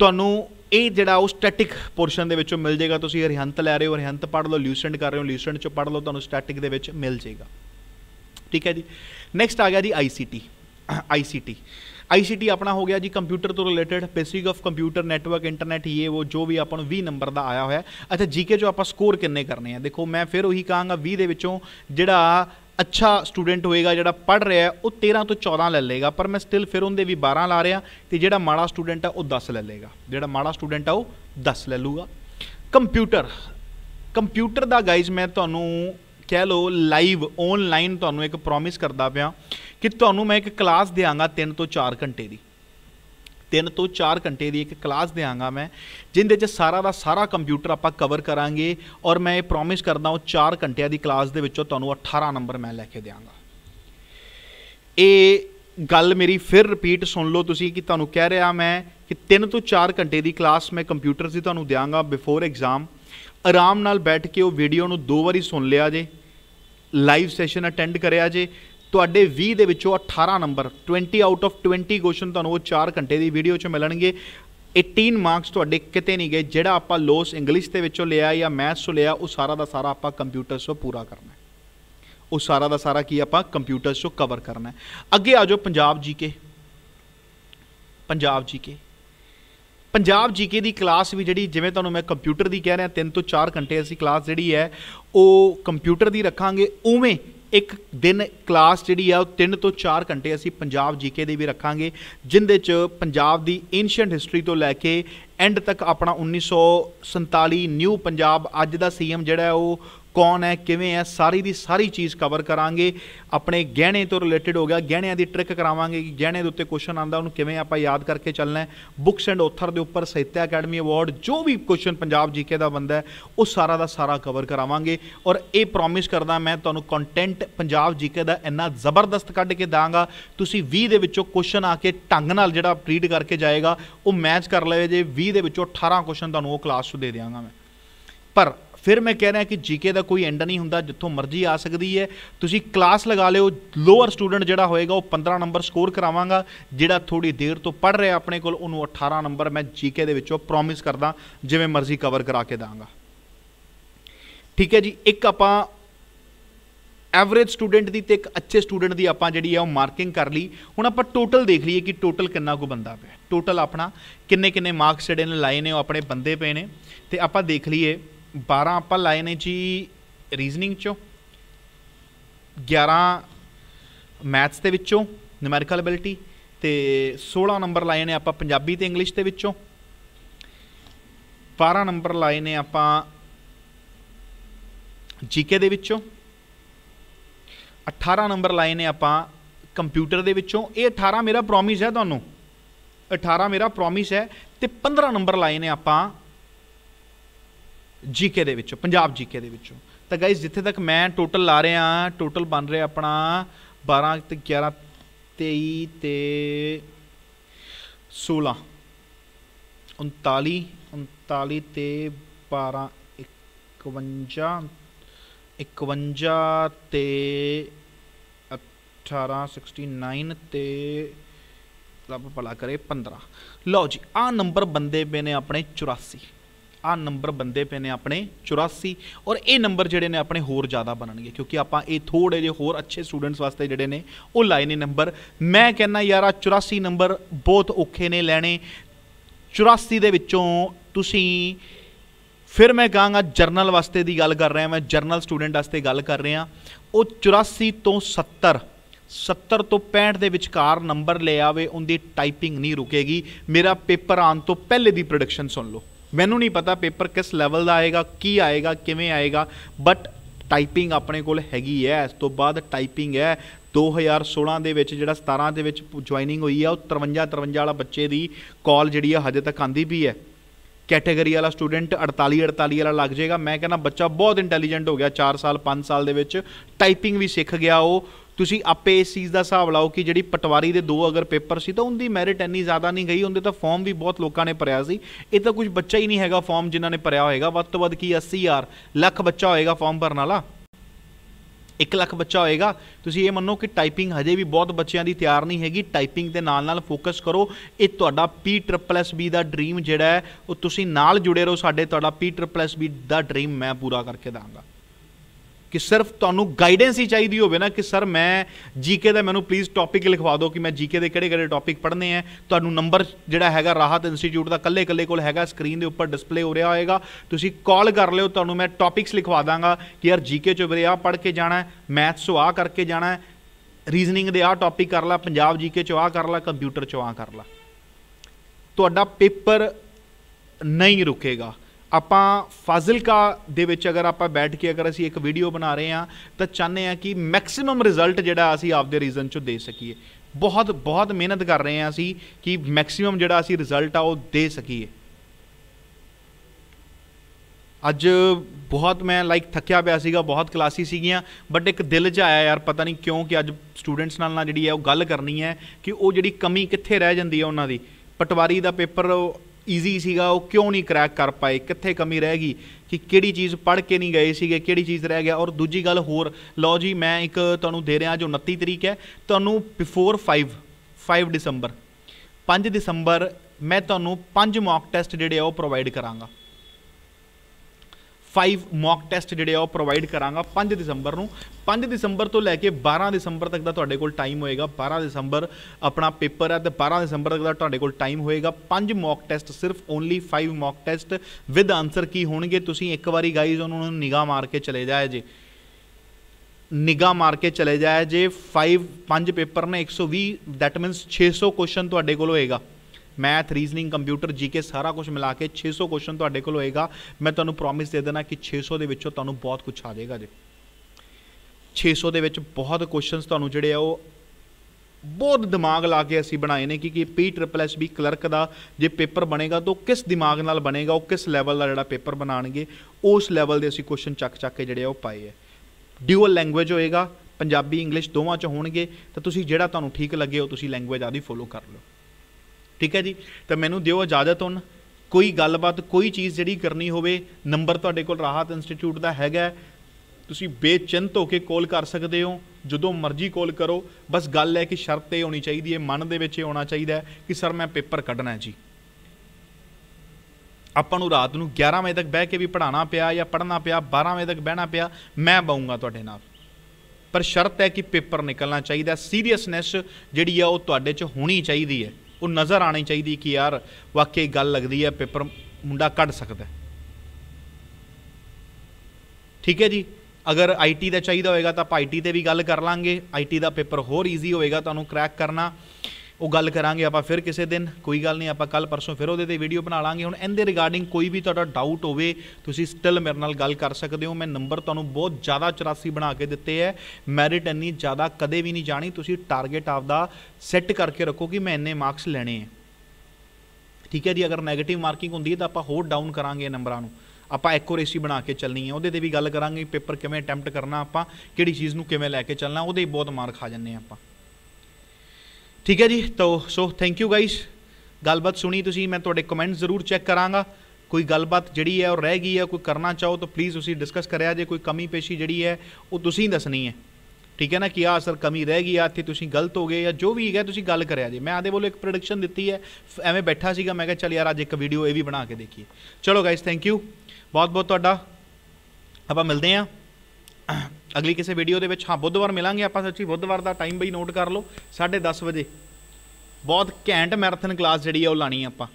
ਤੁਹਾਨੂੰ ਇਹ ਜਿਹੜਾ ਉਹ ਸਟੈਟਿਕ ਪੋਰਸ਼ਨ ਦੇ ਵਿੱਚੋਂ ਮਿਲ ਜਾਏਗਾ ਤੁਸੀਂ ਅਰਹੰਤ ਲੈ ਰਹੇ ਹੋ ਅਰਹੰਤ ਪੜ ਲਓ ਲਿਊਸੈਂਟ ਕਰ ਰਹੇ ਹੋ ਲਿਊਸੈਂਟ ਚੋਂ ਪੜ ਲਓ ਤੁਹਾਨੂੰ ਸਟੈਟਿਕ ਦੇ ਵਿੱਚ ਮਿਲ ਜਾਏਗਾ ਠੀਕ ਹੈ ਜੀ ਨੈਕਸਟ ਆ ਗਿਆ ਜੀ ਆਈਸੀਟੀ ਆਈਸੀਟੀ ਆਈਸੀਟੀ ਆਪਣਾ ਹੋ ਗਿਆ ਜੀ ਕੰਪਿਊਟਰ ਤੋਂ related basic of computer network internet ਇਹ ਉਹ ਜੋ ਵੀ ਆਪਾਂ ਨੂੰ 20 ਨੰਬਰ ਦਾ ਆਇਆ ਹੋਇਆ ਅੱਛਾ ਜੀਕੇ ਜੋ ਆਪਾਂ ਸਕੋਰ ਕਿੰਨੇ ਕਰਨੇ ਆ ਦੇਖੋ ਮੈਂ ਫਿਰ ਉਹੀ ਕਹਾਂਗਾ 20 ਦੇ ਵਿੱਚੋਂ ਜਿਹੜਾ ਅੱਛਾ ਸਟੂਡੈਂਟ ਹੋਏਗਾ ਜਿਹੜਾ ਪੜ ਰਿਹਾ ਹੈ ਉਹ 13 ਤੋਂ 14 ਲੈ ਲੇਗਾ ਪਰ ਮੈਂ ਸਟਿਲ ਫਿਰ ਉਹਦੇ ਵੀ 12 ਲਾ ਰਿਹਾ ਤੇ ਜਿਹੜਾ ਮਾੜਾ ਸਟੂਡੈਂਟ ਆ ਉਹ 10 ਲੈ ਲੇਗਾ ਜਿਹੜਾ ਮਾੜਾ ਸਟੂਡੈਂਟ ਆ ਉਹ 10 ਲੈ ਲੂਗਾ ਕੰਪਿਊਟਰ ਕੰਪਿਊਟਰ ਦਾ ਗਾਈਜ਼ ਮੈਂ ਤੁਹਾਨੂੰ ਕਹਿ ਲਓ ਲਾਈਵ ਆਨਲਾਈਨ ਤੁਹਾਨੂੰ ਇੱਕ ਪ੍ਰੋਮਿਸ ਕਰਦਾ ਪਿਆ ਕਿ ਤੁਹਾਨੂੰ ਮੈਂ ਇੱਕ ਕਲਾਸ ਦੇਵਾਂਗਾ 3 ਤੋਂ 4 ਘੰਟੇ ਦੀ 3 ਤੋਂ 4 ਘੰਟੇ ਦੀ ਇੱਕ ਕਲਾਸ ਦੇਵਾਂਗਾ ਮੈਂ ਜਿੰਦੇ 'ਚ ਸਾਰਾ ਦਾ ਸਾਰਾ ਕੰਪਿਊਟਰ ਆਪਾਂ ਕਵਰ ਕਰਾਂਗੇ ਔਰ ਮੈਂ ਇਹ ਪ੍ਰੋਮਿਸ ਕਰਦਾ ਹਾਂ 4 ਘੰਟਿਆਂ ਦੀ ਕਲਾਸ ਦੇ ਵਿੱਚੋਂ ਤੁਹਾਨੂੰ 18 ਨੰਬਰ ਮੈਂ ਲੈ ਕੇ ਦੇਵਾਂਗਾ ਇਹ ਗੱਲ ਮੇਰੀ ਫਿਰ ਰਿਪੀਟ ਸੁਣ ਲਓ ਤੁਸੀਂ ਕਿ ਤੁਹਾਨੂੰ ਕਹਿ ਰਿਹਾ ਮੈਂ ਕਿ 3 ਤੋਂ 4 ਘੰਟੇ ਦੀ ਕਲਾਸ ਮੈਂ ਕੰਪਿਊਟਰ ਦੀ ਤੁਹਾਨੂੰ ਦੇਵਾਂਗਾ ਬਿਫੋਰ ਐਗਜ਼ਾਮ ਆਰਾਮ ਨਾਲ ਬੈਠ ਕੇ ਉਹ ਵੀਡੀਓ ਨੂੰ ਦੋ ਵਾਰੀ ਸੁਣ ਲਿਆ ਜੇ ਲਾਈਵ ਸੈਸ਼ਨ ਅਟੈਂਡ ਕਰਿਆ ਜੇ ਤੁਹਾਡੇ 20 ਦੇ ਵਿੱਚੋਂ 18 ਨੰਬਰ 20 ਆਊਟ ਆਫ 20 ਕੁਐਸਚਨ ਤੁਹਾਨੂੰ ਉਹ 4 ਘੰਟੇ ਦੀ ਵੀਡੀਓ 'ਚ ਮਿਲਣਗੇ 18 ਮਾਰਕਸ ਤੁਹਾਡੇ ਕਿਤੇ ਨਹੀਂ ਗਏ ਜਿਹੜਾ ਆਪਾਂ ਲੋਸ ਇੰਗਲਿਸ਼ ਦੇ ਵਿੱਚੋਂ ਲਿਆ ਜਾਂ ਮੈਥਸ ਤੋਂ ਲਿਆ ਉਹ ਸਾਰਾ ਦਾ ਸਾਰਾ ਆਪਾਂ ਕੰਪਿਊਟਰਸ ਤੋਂ ਪੂਰਾ ਕਰਨਾ ਉਹ ਸਾਰਾ ਦਾ ਸਾਰਾ ਕੀ ਆਪਾਂ ਕੰਪਿਊਟਰਸ ਤੋਂ ਕਵਰ ਕਰਨਾ ਅੱਗੇ ਆ ਜਾਓ Punjab GK Punjab GK Punjab GK ਦੀ ਕਲਾਸ ਵੀ ਜਿਹੜੀ ਜਿਵੇਂ ਤੁਹਾਨੂੰ ਮੈਂ ਕੰਪਿਊਟਰ ਦੀ ਕਹਿ ਰਿਹਾ 3 ਤੋਂ 4 ਘੰਟੇ ਅਸੀਂ ਕਲਾਸ ਜਿਹੜੀ ਹੈ ਉਹ ਕੰਪਿਊਟਰ ਦੀ ਰੱਖਾਂਗੇ ਉਵੇਂ ਇੱਕ ਦਿਨ ਕਲਾਸ ਜਿਹੜੀ ਆ ਉਹ 3 ਤੋਂ 4 ਘੰਟੇ ਅਸੀਂ ਪੰਜਾਬ ਜੀਕੇ ਦੇ ਵੀ ਰੱਖਾਂਗੇ ਜਿੰਦੇ ਚ ਪੰਜਾਬ ਦੀ ਐਂਸ਼ੀਅੰਟ ਹਿਸਟਰੀ ਤੋਂ ਲੈ ਕੇ ਐਂਡ ਤੱਕ ਆਪਣਾ 1947 ਨਿਊ ਪੰਜਾਬ ਅੱਜ ਦਾ ਸੀਐਮ ਜਿਹੜਾ ਉਹ ਕੌਣ ਹੈ ਕਿਵੇਂ ਹੈ ਸਾਰੀ ਦੀ ਸਾਰੀ ਚੀਜ਼ ਕਵਰ ਕਰਾਂਗੇ ਆਪਣੇ ਗਹਿਣੇ ਤੋਂ ਰਿਲੇਟਡ ਹੋ ਗਿਆ ਗਹਿਣਿਆਂ ਦੀ ਟ੍ਰਿਕ ਕਰਾਵਾਂਗੇ ਕਿ ਗਹਿਣੇ ਦੇ ਉੱਤੇ ਕੁਐਸਚਨ ਆਂਦਾ ਉਹਨੂੰ ਕਿਵੇਂ ਆਪਾਂ ਯਾਦ ਕਰਕੇ ਚੱਲਣਾ ਹੈ ਬੁੱਕਸ ਐਂਡ ਆਥਰ ਦੇ ਉੱਪਰ ਸਹਿਤਿਆ ਅਕੈਡਮੀ ਅਵਾਰਡ ਜੋ ਵੀ ਕੁਐਸਚਨ ਪੰਜਾਬ ਜੀਕੇ ਦਾ ਬੰਦਾ ਹੈ ਉਹ ਸਾਰਾ ਦਾ ਸਾਰਾ ਕਵਰ ਕਰਾਵਾਂਗੇ ਔਰ ਇਹ ਪ੍ਰੋਮਿਸ ਕਰਦਾ ਮੈਂ ਤੁਹਾਨੂੰ ਕੰਟੈਂਟ ਪੰਜਾਬ ਜੀਕੇ ਦਾ ਇੰਨਾ ਜ਼ਬਰਦਸਤ ਕੱਢ ਕੇ ਦਾਂਗਾ ਤੁਸੀਂ 20 ਦੇ ਵਿੱਚੋਂ ਕੁਐਸਚਨ ਆ ਕੇ ਢੰਗ ਨਾਲ ਜਿਹੜਾ ਰੀਡ ਕਰਕੇ ਜਾਏਗਾ ਉਹ ਮੈਚ ਕਰ ਲਵੇ ਜੇ 20 ਦੇ ਵਿੱਚੋਂ 18 ਕੁਐਸਚਨ ਤੁਹਾਨੂੰ ਉਹ ਕਲਾਸ 'ਚ ਦੇ ਦਿਆਂਗਾ ਮੈਂ ਪਰ ਫਿਰ ਮੈਂ ਕਹਿ ਰਿਹਾ ਕਿ ਜੀਕੇ ਦਾ ਕੋਈ ਐਂਡ ਨਹੀਂ ਹੁੰਦਾ ਜਿੱਥੋਂ ਮਰਜ਼ੀ ਆ ਸਕਦੀ ਹੈ ਤੁਸੀਂ ਕਲਾਸ ਲਗਾ ਲਿਓ ਲੋਅਰ ਸਟੂਡੈਂਟ ਜਿਹੜਾ ਹੋਏਗਾ ਉਹ 15 ਨੰਬਰ ਸਕੋਰ ਕਰਾਵਾਂਗਾ ਜਿਹੜਾ ਥੋੜੀ ਦੇਰ ਤੋਂ ਪੜ ਰਿਹਾ ਆਪਣੇ ਕੋਲ ਉਹਨੂੰ 18 ਨੰਬਰ ਮੈਂ ਜੀਕੇ ਦੇ ਵਿੱਚੋਂ ਪ੍ਰੋਮਿਸ ਕਰਦਾ ਜਿਵੇਂ ਮਰਜ਼ੀ ਕਵਰ ਕਰਾ ਕੇ ਦਾਂਗਾ ਠੀਕ ਹੈ ਜੀ ਇੱਕ ਆਪਾਂ ਐਵਰੇਜ ਸਟੂਡੈਂਟ ਦੀ ਤੇ ਇੱਕ ਅੱਛੇ ਸਟੂਡੈਂਟ ਦੀ ਆਪਾਂ ਜਿਹੜੀ ਹੈ ਉਹ ਮਾਰਕਿੰਗ ਕਰ ਲਈ ਹੁਣ ਆਪਾਂ ਟੋਟਲ ਦੇਖ ਲਈਏ ਕਿ ਟੋਟਲ ਕਿੰਨਾ ਕੋ ਬੰਦਾ ਪਿਆ ਟੋਟਲ ਆਪਣਾ ਕਿੰਨੇ ਕਿੰਨੇ ਮਾਰਕਸ ਜਿਹੜੇ ਨੇ ਲਾਏ ਨੇ ਉਹ ਆਪਣੇ ਬੰਦੇ ਪਏ ਨੇ ਤੇ ਆਪਾਂ ਦੇਖ ਲਈਏ 12 ਆਪਾਂ ਲਾਏ ਨੇ ਜੀ ਰੀਜ਼ਨਿੰਗ ਚੋਂ 11 ਮੈਥਸ ਦੇ ਵਿੱਚੋਂ ਨਿਊਮੈਰੀਕਲ ਅਬਿਲਟੀ ਤੇ 16 ਨੰਬਰ ਲਾਏ ਨੇ ਆਪਾਂ ਪੰਜਾਬੀ ਤੇ ਇੰਗਲਿਸ਼ ਦੇ ਵਿੱਚੋਂ 12 ਨੰਬਰ ਲਾਏ ਨੇ ਆਪਾਂ ਜੀਕੇ ਦੇ ਵਿੱਚੋਂ 18 ਨੰਬਰ ਲਾਏ ਨੇ ਆਪਾਂ ਕੰਪਿਊਟਰ ਦੇ ਵਿੱਚੋਂ ਇਹ 18 ਮੇਰਾ ਪ੍ਰੋਮਿਸ ਹੈ ਤੁਹਾਨੂੰ 18 ਮੇਰਾ ਪ੍ਰੋਮਿਸ ਹੈ ਤੇ 15 ਨੰਬਰ ਲਾਏ ਨੇ ਆਪਾਂ ਜੀਕੇ ਦੇ ਵਿੱਚੋਂ ਪੰਜਾਬ ਜੀਕੇ ਦੇ ਵਿੱਚੋਂ ਤਾਂ ਗਾਇਜ਼ ਜਿੱਥੇ ਤੱਕ ਮੈਂ ਟੋਟਲ ਲਾ ਰਿਹਾ ਟੋਟਲ ਬਣ ਰਿਹਾ ਆਪਣਾ 12 ਤੇ 11 23 ਤੇ 16 39 ਤੇ 12 51 51 ਤੇ 18 69 ਤੇ ਲੱਭ ਪਲਾ ਕਰੇ 15 ਲਓ ਜੀ ਆ ਨੰਬਰ ਬੰਦੇ ਬਨੇ ਨੇ ਆਪਣੇ 84 ਆ ਨੰਬਰ ਬੰਦੇ ਪਏ ਨੇ ਆਪਣੇ 84 ਔਰ ਇਹ ਨੰਬਰ ਜਿਹੜੇ ਨੇ ਆਪਣੇ ਹੋਰ ਜ਼ਿਆਦਾ ਬਣਨਗੇ ਕਿਉਂਕਿ ਆਪਾਂ ਇਹ ਥੋੜੇ ਜਿਹੇ ਹੋਰ ਅੱਛੇ ਸਟੂਡੈਂਟਸ ਵਾਸਤੇ ਜਿਹੜੇ ਨੇ ਉਹ ਲਾਏ ਨੇ ਨੰਬਰ ਮੈਂ ਕਹਿੰਨਾ ਯਾਰ ਆ 84 ਨੰਬਰ ਬਹੁਤ ਔਖੇ ਨੇ ਲੈਣੇ 84 ਦੇ ਵਿੱਚੋਂ ਤੁਸੀਂ ਫਿਰ ਮੈਂ ਕਹਾਂਗਾ ਜਰਨਲ ਵਾਸਤੇ ਦੀ ਗੱਲ ਕਰ ਰਿਹਾ ਮੈਂ ਜਰਨਲ ਸਟੂਡੈਂਟ ਵਾਸਤੇ ਗੱਲ ਕਰ ਰਿਹਾ ਉਹ 84 ਤੋਂ 70 70 ਤੋਂ 65 ਦੇ ਵਿਚਕਾਰ ਨੰਬਰ ਲੈ ਆਵੇ ਉਹਦੀ ਟਾਈਪਿੰਗ ਨਹੀਂ ਰੁਕੇਗੀ ਮੇਰਾ ਪੇਪਰ ਆਉਣ ਤੋਂ ਪਹਿਲੇ ਦੀ ਪ੍ਰੋਡਕਸ਼ਨ ਸੁਣ ਲਓ ਮੈਨੂੰ ਨਹੀਂ ਪਤਾ ਪੇਪਰ ਕਿਸ ਲੈਵਲ ਦਾ ਆਏਗਾ ਕੀ ਆਏਗਾ ਕਿਵੇਂ ਆਏਗਾ ਬਟ ਟਾਈਪਿੰਗ ਆਪਣੇ ਕੋਲ ਹੈਗੀ ਹੈ ਇਸ ਤੋਂ ਬਾਅਦ ਟਾਈਪਿੰਗ ਹੈ 2016 ਦੇ ਵਿੱਚ ਜਿਹੜਾ 17 ਦੇ ਵਿੱਚ ਜੁਆਇਨਿੰਗ ਹੋਈ ਹੈ ਉਹ 53 53 ਵਾਲਾ ਬੱਚੇ ਦੀ ਕਾਲ ਜਿਹੜੀ ਆ ਹਜੇ ਤੱਕ ਆਂਦੀ ਵੀ ਹੈ ਕੈਟਾਗਰੀ ਵਾਲਾ ਸਟੂਡੈਂਟ 48 48 ਵਾਲਾ ਲੱਗ ਜਾਏਗਾ ਮੈਂ ਕਹਿੰਦਾ ਬੱਚਾ ਬਹੁਤ ਇੰਟੈਲੀਜੈਂਟ ਹੋ ਗਿਆ 4 ਸਾਲ 5 ਸਾਲ ਦੇ ਵਿੱਚ ਟਾਈਪਿੰਗ ਵੀ ਸਿੱਖ ਗਿਆ ਉਹ ਤੁਸੀਂ ਆਪੇ ਇਸ ਚੀਜ਼ ਦਾ ਹਿਸਾਬ ਲਾਓ ਕਿ ਜਿਹੜੀ ਪਟਵਾਰੀ ਦੇ ਦੋ ਅਗਰ ਪੇਪਰ ਸੀ ਤਾਂ ਉਹਦੀ ਮੈਰਿਟ ਇੰਨੀ ਜ਼ਿਆਦਾ ਨਹੀਂ ਗਈ ਉਹਦੇ ਤਾਂ ਫਾਰਮ ਵੀ ਬਹੁਤ ਲੋਕਾਂ ਨੇ ਭਰਿਆ ਸੀ ਇਹ ਤਾਂ ਕੁਝ ਬੱਚਾ ਹੀ ਨਹੀਂ ਹੈਗਾ ਫਾਰਮ ਜਿਨ੍ਹਾਂ ਨੇ ਭਰਿਆ ਹੋਏਗਾ ਵੱਧ ਤੋਂ ਵੱਧ ਕੀ 80000 ਲੱਖ ਬੱਚਾ ਹੋਏਗਾ ਫਾਰਮ ਭਰਨ ਵਾਲਾ 1 ਲੱਖ ਬੱਚਾ ਹੋਏਗਾ ਤੁਸੀਂ ਇਹ ਮੰਨੋ ਕਿ ਟਾਈਪਿੰਗ ਹਜੇ ਵੀ ਬਹੁਤ ਬੱਚਿਆਂ ਦੀ ਤਿਆਰ ਨਹੀਂ ਹੈਗੀ ਟਾਈਪਿੰਗ ਦੇ ਨਾਲ ਨਾਲ ਫੋਕਸ ਕਰੋ ਇਹ ਤੁਹਾਡਾ ਪੀ ਟ੍ਰਿਪਲ ਐਸ ਬੀ ਦਾ ਡ੍ਰੀਮ ਜਿਹੜਾ ਹੈ ਉਹ ਤੁਸੀਂ ਨਾਲ ਜੁੜੇ ਰਹੋ ਸਾਡੇ ਤੁਹਾਡਾ ਪੀ ਟ੍ਰਿਪਲ ਐਸ ਬੀ ਦਾ ਡ੍ਰੀਮ ਮੈਂ ਪੂਰਾ ਕਰਕੇ ਦਾਂਗਾ ਕਿ ਸਿਰਫ ਤੁਹਾਨੂੰ ਗਾਈਡੈਂਸ ਹੀ ਚਾਹੀਦੀ ਹੋਵੇ ਨਾ ਕਿ ਸਰ ਮੈਂ ਜੀਕੇ ਦਾ ਮੈਨੂੰ ਪਲੀਜ਼ ਟੌਪਿਕ ਲਿਖਵਾ ਦਿਓ ਕਿ ਮੈਂ ਜੀਕੇ ਦੇ ਕਿਹੜੇ-ਕਿਹੜੇ ਟੌਪਿਕ ਪੜ੍ਹਨੇ ਆ ਤੁਹਾਨੂੰ ਨੰਬਰ ਜਿਹੜਾ ਹੈਗਾ ਰਾਹਤ ਇੰਸਟੀਚਿਊਟ ਦਾ ਕੱਲੇ-ਕੱਲੇ ਕੋਲ ਹੈਗਾ ਸਕਰੀਨ ਦੇ ਉੱਪਰ ਡਿਸਪਲੇ ਹੋ ਰਿਹਾ ਹੋਏਗਾ ਤੁਸੀਂ ਕਾਲ ਕਰ ਲਿਓ ਤੁਹਾਨੂੰ ਮੈਂ ਟੌਪਿਕਸ ਲਿਖਵਾ ਦਾਂਗਾ ਕਿ ਯਾਰ ਜੀਕੇ ਚੋਂ ਵੀਰੇ ਆ ਪੜ੍ਹ ਕੇ ਜਾਣਾ ਮੈਥਸ ਤੋਂ ਆ ਕਰਕੇ ਜਾਣਾ ਰੀਜ਼ਨਿੰਗ ਦੇ ਆ ਟੌਪਿਕ ਕਰ ਲੈ ਪੰਜਾਬ ਜੀਕੇ ਚੋਂ ਆ ਕਰ ਲੈ ਕੰਪਿਊਟਰ ਚੋਂ ਆ ਕਰ ਲੈ ਤੁਹਾਡਾ ਪੇਪਰ ਨਹੀਂ ਰੁਕੇਗਾ ਆਪਾਂ ਫਾਜ਼ਿਲਕਾ ਦੇ ਵਿੱਚ ਅਗਰ ਆਪਾਂ ਬੈਠ ਕੇ ਅਗਰ ਅਸੀਂ ਇੱਕ ਵੀਡੀਓ ਬਣਾ ਰਹੇ ਆ ਤਾਂ ਚਾਹੁੰਦੇ ਆ ਕਿ ਮੈਕਸਿਮਮ ਰਿਜ਼ਲਟ ਜਿਹੜਾ ਅਸੀਂ ਆਪਦੇ ਰੀਜ਼ਨ ਚੋਂ ਦੇ ਸਕੀਏ ਬਹੁਤ ਬਹੁਤ ਮਿਹਨਤ ਕਰ ਰਹੇ ਆ ਅਸੀਂ ਕਿ ਮੈਕਸਿਮਮ ਜਿਹੜਾ ਅਸੀਂ ਰਿਜ਼ਲਟ ਆ ਉਹ ਦੇ ਸਕੀਏ ਅੱਜ ਬਹੁਤ ਮੈਂ ਲਾਈਕ ਥੱਕਿਆ ਪਿਆ ਸੀਗਾ ਬਹੁਤ ਕਲਾਸੀ ਸੀਗੀਆਂ ਬਟ ਇੱਕ ਦਿਲ 'ਚ ਆਇਆ ਯਾਰ ਪਤਾ ਨਹੀਂ ਕਿਉਂ ਕਿ ਅੱਜ ਸਟੂਡੈਂਟਸ ਨਾਲ ਨਾਲ ਜਿਹੜੀ ਹੈ ਉਹ ਗੱਲ ਕਰਨੀ ਹੈ ਕਿ ਉਹ ਜਿਹੜੀ ਕਮੀ ਕਿੱਥੇ ਰਹਿ ਜਾਂਦੀ ਹੈ ਉਹਨਾਂ ਦੀ ਪਟਵਾਰੀ ਦਾ ਪੇਪਰ ਈਜ਼ੀ ਸੀਗਾ ਉਹ ਕਿਉਂ ਨਹੀਂ ਕਰੈਕ ਕਰ ਪਾਏ ਕਿੱਥੇ ਕਮੀ ਰਹਿ ਗਈ ਕਿ ਕਿਹੜੀ ਚੀਜ਼ ਪੜ੍ਹ ਕੇ ਨਹੀਂ ਗਏ ਸੀਗੇ ਕਿਹੜੀ ਚੀਜ਼ ਰਹਿ ਗਿਆ ਔਰ ਦੂਜੀ ਗੱਲ ਹੋਰ ਲਓ ਜੀ ਮੈਂ ਇੱਕ ਤੁਹਾਨੂੰ ਦੇ ਰਿਹਾ ਜੋ 29 ਤਰੀਕ ਹੈ ਤੁਹਾਨੂੰ ਬਿਫੋਰ 5 5 ਦਸੰਬਰ 5 ਦਸੰਬਰ ਮੈਂ ਤੁਹਾਨੂੰ ਪੰਜ ਮੌਕ ਟੈਸਟ ਜਿਹੜੇ ਆ ਉਹ ਪ੍ਰੋਵਾਈਡ ਕਰਾਂਗਾ 5 ਮੌਕ ਟੈਸਟ ਜਿਹੜੇ ਆ ਉਹ ਪ੍ਰੋਵਾਈਡ ਕਰਾਂਗਾ 5 ਦਸੰਬਰ ਨੂੰ 5 ਦਸੰਬਰ ਤੋਂ ਲੈ ਕੇ 12 ਦਸੰਬਰ ਤੱਕ ਦਾ ਤੁਹਾਡੇ ਕੋਲ ਟਾਈਮ ਹੋਏਗਾ 12 ਦਸੰਬਰ ਆਪਣਾ ਪੇਪਰ ਹੈ ਤੇ 12 ਦਸੰਬਰ ਤੱਕ ਦਾ ਤੁਹਾਡੇ ਕੋਲ ਟਾਈਮ ਹੋਏਗਾ 5 ਮੌਕ ਟੈਸਟ ਸਿਰਫ only 5 mock test with answer key ਹੋਣਗੇ ਤੁਸੀਂ ਇੱਕ ਵਾਰੀ ਗਾਈਜ਼ ਉਹਨਾਂ ਨੂੰ ਨਿਗਾਹ ਮਾਰ ਕੇ ਚਲੇ ਜਾਏ ਜੀ ਨਿਗਾ ਮਾਰ ਕੇ ਚਲੇ ਜਾਏ ਜੇ 5 5 ਪੇਪਰ ਨੇ 120 ਦੈਟ ਮੀਨਸ 600 ਕੁਐਸਚਨ ਤੁਹਾਡੇ ਕੋਲ ਹੋਏਗਾ ਮੈਥ ਰੀਜ਼ਨਿੰਗ ਕੰਪਿਊਟਰ ਜੀਕੇ ਸਾਰਾ ਕੁਝ ਮਿਲਾ ਕੇ 600 ਕੁਐਸਚਨ ਤੁਹਾਡੇ ਕੋਲ ਹੋਏਗਾ ਮੈਂ ਤੁਹਾਨੂੰ ਪ੍ਰੋਮਿਸ ਦੇ ਦੇਣਾ ਕਿ 600 ਦੇ ਵਿੱਚੋਂ ਤੁਹਾਨੂੰ ਬਹੁਤ ਕੁਝ ਆ ਜਾਏਗਾ ਜੀ 600 ਦੇ ਵਿੱਚ ਬਹੁਤ ਕੁਐਸਚਨਸ ਤੁਹਾਨੂੰ ਜਿਹੜੇ ਆ ਉਹ ਬਹੁਤ ਦਿਮਾਗ ਲਾ ਕੇ ਅਸੀਂ ਬਣਾਏ ਨੇ ਕਿ ਕਿ P triple S B clerk ਦਾ ਜੇ ਪੇਪਰ ਬਣੇਗਾ ਤਾਂ ਕਿਸ ਦਿਮਾਗ ਨਾਲ ਬਣੇਗਾ ਉਹ ਕਿਸ ਲੈਵਲ ਦਾ ਜਿਹੜਾ ਪੇਪਰ ਬਣਾਣਗੇ ਉਸ ਲੈਵਲ ਦੇ ਅਸੀਂ ਕੁਐਸਚਨ ਚੱਕ ਚੱਕ ਕੇ ਜਿਹੜੇ ਆ ਉਹ ਪਾਏ ਆ ਡਿਊਅਲ ਲੈਂਗੁਏਜ ਹੋਏਗਾ ਪੰਜਾਬੀ ਇੰਗਲਿਸ਼ ਦੋਵਾਂ ਚ ਹੋਣਗੇ ਤਾਂ ਤੁਸੀਂ ਜਿਹੜਾ ਤੁਹਾਨੂੰ ਠੀਕ ਲੱਗੇ ਉਹ ਤੁਸੀਂ ਲੈਂਗੁਏਜ ਆਦੀ ਫੋਲੋ ਕਰ ਲਓ ਠੀਕ ਹੈ ਜੀ ਤਾਂ ਮੈਨੂੰ ਦਿਓ ਇਜਾਜ਼ਤ ਹੁਣ ਕੋਈ ਗੱਲਬਾਤ ਕੋਈ ਚੀਜ਼ ਜਿਹੜੀ ਕਰਨੀ ਹੋਵੇ ਨੰਬਰ ਤੁਹਾਡੇ ਕੋਲ ਰਾਹਤ ਇੰਸਟੀਚਿਊਟ ਦਾ ਹੈਗਾ ਤੁਸੀਂ ਬੇਚਿੰਤ ਹੋ ਕੇ ਕਾਲ ਕਰ ਸਕਦੇ ਹੋ ਜਦੋਂ ਮਰਜ਼ੀ ਕਾਲ ਕਰੋ ਬਸ ਗੱਲ ਹੈ ਕਿ ਸ਼ਰਤ ਇਹ ਹੋਣੀ ਚਾਹੀਦੀ ਹੈ ਮਨ ਦੇ ਵਿੱਚ ਇਹ ਹੋਣਾ ਚਾਹੀਦਾ ਹੈ ਕਿ ਸਰ ਮੈਂ ਪੇਪਰ ਕੱਢਣਾ ਹੈ ਜੀ ਆਪਾਂ ਨੂੰ ਰਾਤ ਨੂੰ 11 ਵਜੇ ਤੱਕ ਬਹਿ ਕੇ ਵੀ ਪੜਾਉਣਾ ਪਿਆ ਜਾਂ ਪੜਨਾ ਪਿਆ 12 ਵਜੇ ਤੱਕ ਬਹਿਣਾ ਪਿਆ ਮੈਂ ਬਾਉਂਗਾ ਤੁਹਾਡੇ ਨਾਲ ਪਰ ਸ਼ਰਤ ਹੈ ਕਿ ਪੇਪਰ ਨਿਕਲਣਾ ਚਾਹੀਦਾ ਸੀਰੀਅਸਨੈਸ ਜਿਹੜੀ ਆ ਉਹ ਤੁਹਾਡੇ 'ਚ ਹੋਣੀ ਚਾਹੀਦੀ ਹੈ ਉਹ ਨਜ਼ਰ ਆਣੀ ਚਾਹੀਦੀ ਕਿ ਯਾਰ ਵਾਕਈ ਗੱਲ ਲੱਗਦੀ ਹੈ ਪੇਪਰ ਮੁੰਡਾ ਕੱਢ ਸਕਦਾ ਠੀਕ ਹੈ ਜੀ ਅਗਰ ਆਈਟੀ ਦਾ ਚਾਹੀਦਾ ਹੋਏਗਾ ਤਾਂ ਆਪਾਂ ਆਈਟੀ ਤੇ ਵੀ ਗੱਲ ਕਰ ਲਾਂਗੇ ਆਈਟੀ ਦਾ ਪੇਪਰ ਹੋਰ ਈਜ਼ੀ ਹੋਏਗਾ ਤੁਹਾਨੂੰ ਕ੍ਰੈਕ ਕਰਨਾ ਉਹ ਗੱਲ ਕਰਾਂਗੇ ਆਪਾਂ ਫਿਰ ਕਿਸੇ ਦਿਨ ਕੋਈ ਗੱਲ ਨਹੀਂ ਆਪਾਂ ਕੱਲ ਪਰਸੋਂ ਫਿਰ ਉਹਦੇ ਤੇ ਵੀਡੀਓ ਬਣਾ ਲਾਂਗੇ ਹੁਣ ਇਹਦੇ ਰਿਗਾਰਡਿੰਗ ਕੋਈ ਵੀ ਤੁਹਾਡਾ ਡਾਊਟ ਹੋਵੇ ਤੁਸੀਂ ਸਟਿਲ ਮੇਰੇ ਨਾਲ ਗੱਲ ਕਰ ਸਕਦੇ ਹੋ ਮੈਂ ਨੰਬਰ ਤੁਹਾਨੂੰ ਬਹੁਤ ਜ਼ਿਆਦਾ 84 ਬਣਾ ਕੇ ਦਿੱਤੇ ਹੈ ਮੈਰਿਟ ਇੰਨੀ ਜ਼ਿਆਦਾ ਕਦੇ ਵੀ ਨਹੀਂ ਜਾਣੀ ਤੁਸੀਂ ਟਾਰਗੇਟ ਆਪਦਾ ਸੈੱਟ ਕਰਕੇ ਰੱਖੋ ਕਿ ਮੈਂ ਇੰਨੇ ਮਾਰਕਸ ਲੈਣੇ ਆ ਠੀਕ ਹੈ ਜੀ ਅਗਰ 네ਗੇਟਿਵ ਮਾਰਕਿੰਗ ਹੁੰਦੀ ਹੈ ਤਾਂ ਆਪਾਂ ਹੋਰ ਡਾਊਨ ਕਰਾਂਗੇ ਨੰਬਰਾਂ ਨੂੰ ਆਪਾਂ ਐਕੂਰੇਸੀ ਬਣਾ ਕੇ ਚੱਲਣੀ ਹੈ ਉਹਦੇ ਤੇ ਵੀ ਗੱਲ ਕਰਾਂਗੇ ਪੇਪਰ ਕਿਵੇਂ ਅਟੈਂਪਟ ਕਰਨਾ ਆਪਾਂ ਕਿਹੜੀ ਚੀਜ਼ ਨੂੰ ਕਿਵੇਂ ਲੈ ਕੇ ਚੱਲਣਾ ਉਹਦੇ ਬਹੁਤ ਮਾਰ ਖਾ ਜੰਨੇ ਆਪਾਂ ਠੀਕ ਹੈ ਜੀ ਤੋ ਸੋ ਥੈਂਕ ਯੂ ਗਾਇਸ ਗੱਲਬਾਤ ਸੁਣੀ ਤੁਸੀਂ ਮੈਂ ਤੁਹਾਡੇ ਕਮੈਂਟ ਜ਼ਰੂਰ ਚੈੱਕ ਕਰਾਂਗਾ ਕੋਈ ਗੱਲਬਾਤ ਜਿਹੜੀ ਹੈ ਉਹ ਰਹਿ ਗਈ ਹੈ ਕੋਈ ਕਰਨਾ ਚਾਹੋ ਤਾਂ ਪਲੀਜ਼ ਤੁਸੀਂ ਡਿਸਕਸ ਕਰਿਆ ਜੇ ਕੋਈ ਕਮੀ ਪੇਸ਼ੀ ਜਿਹੜੀ ਹੈ ਉਹ ਤੁਸੀਂ ਦੱਸਣੀ ਹੈ ਠੀਕ ਹੈ ਨਾ ਕਿ ਆ ਸਰ ਕਮੀ ਰਹਿ ਗਈ ਆ ਤੇ ਤੁਸੀਂ ਗਲਤ ਹੋ ਗਏ ਜਾਂ ਜੋ ਵੀ ਹੈਗਾ ਤੁਸੀਂ ਗੱਲ ਕਰਿਆ ਜੇ ਮੈਂ ਆਦੇ ਬੋਲੇ ਇੱਕ ਪ੍ਰੈਡਿਕਸ਼ਨ ਦਿੱਤੀ ਹੈ ਐਵੇਂ ਬੈਠਾ ਸੀਗਾ ਮੈਂ ਕਿਹਾ ਚਲ ਯਾਰ ਅੱਜ ਇੱਕ ਵੀਡੀਓ ਇਹ ਵੀ ਬਣਾ ਕੇ ਦੇਖੀਏ ਚਲੋ ਗਾਇਸ ਥੈਂਕ ਯੂ ਬਹੁਤ ਬਹੁਤ ਤੁਹਾਡਾ ਆਪਾਂ ਮਿਲਦੇ ਹਾਂ ਅਗਲੀ ਕਿਸੇ ਵੀਡੀਓ ਦੇ ਵਿੱਚ ਹਾਂ ਬੁੱਧਵਾਰ ਮਿਲਾਂਗੇ ਆਪਾਂ ਸੱਚੀ ਬੁੱਧਵਾਰ ਦਾ ਟਾਈਮ ਬਈ ਨੋਟ ਕਰ ਲਓ 10:30 ਵਜੇ ਬਹੁਤ ਘੈਂਟ ਮੈਰਾਥਨ ਕਲਾਸ ਜਿਹੜੀ ਆ ਉਹ ਲਾਣੀ ਆਪਾਂ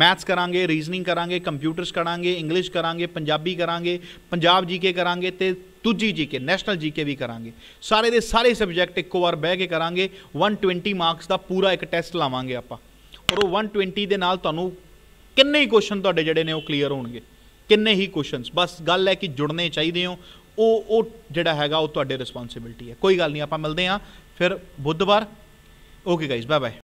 ਮੈਥਸ ਕਰਾਂਗੇ ਰੀਜ਼ਨਿੰਗ ਕਰਾਂਗੇ ਕੰਪਿਊਟਰਸ ਕਰਾਂਗੇ ਇੰਗਲਿਸ਼ ਕਰਾਂਗੇ ਪੰਜਾਬੀ ਕਰਾਂਗੇ ਪੰਜਾਬ ਜੀਕੇ ਕਰਾਂਗੇ ਤੇ ਦੂਜੀ ਜੀਕੇ ਨੈਸ਼ਨਲ ਜੀਕੇ ਵੀ ਕਰਾਂਗੇ ਸਾਰੇ ਦੇ ਸਾਰੇ ਸਬਜੈਕਟ ਇੱਕੋ ਵਾਰ ਬਹਿ ਕੇ ਕਰਾਂਗੇ 120 ਮਾਰਕਸ ਦਾ ਪੂਰਾ ਇੱਕ ਟੈਸਟ ਲਾਵਾਂਗੇ ਆਪਾਂ ਔਰ ਉਹ 120 ਦੇ ਨਾਲ ਤੁਹਾਨੂੰ ਕਿੰਨੇ ਹੀ ਕੁਐਸਚਨ ਤੁਹਾਡੇ ਜਿਹੜੇ ਨੇ ਉਹ ਕਲੀਅਰ ਹੋਣਗੇ ਕਿੰਨੇ ਹੀ ਕੁਐਸਚਨਸ ਬਸ ਗੱਲ ਹੈ ਕਿ ਜੁੜਨੇ ਚਾਹੀਦੇ ਹੋ ਉਹ ਉਹ ਜਿਹੜਾ ਹੈਗਾ ਉਹ ਤੁਹਾਡੇ ਰਿਸਪੌਂਸਿਬਿਲਟੀ ਹੈ ਕੋਈ ਗੱਲ ਨਹੀਂ ਆਪਾਂ ਮਿਲਦੇ ਆ ਫਿਰ ਬੁੱਧਵਾਰ ਓਕੇ ਗਾਈਜ਼ ਬਾਏ ਬਾਏ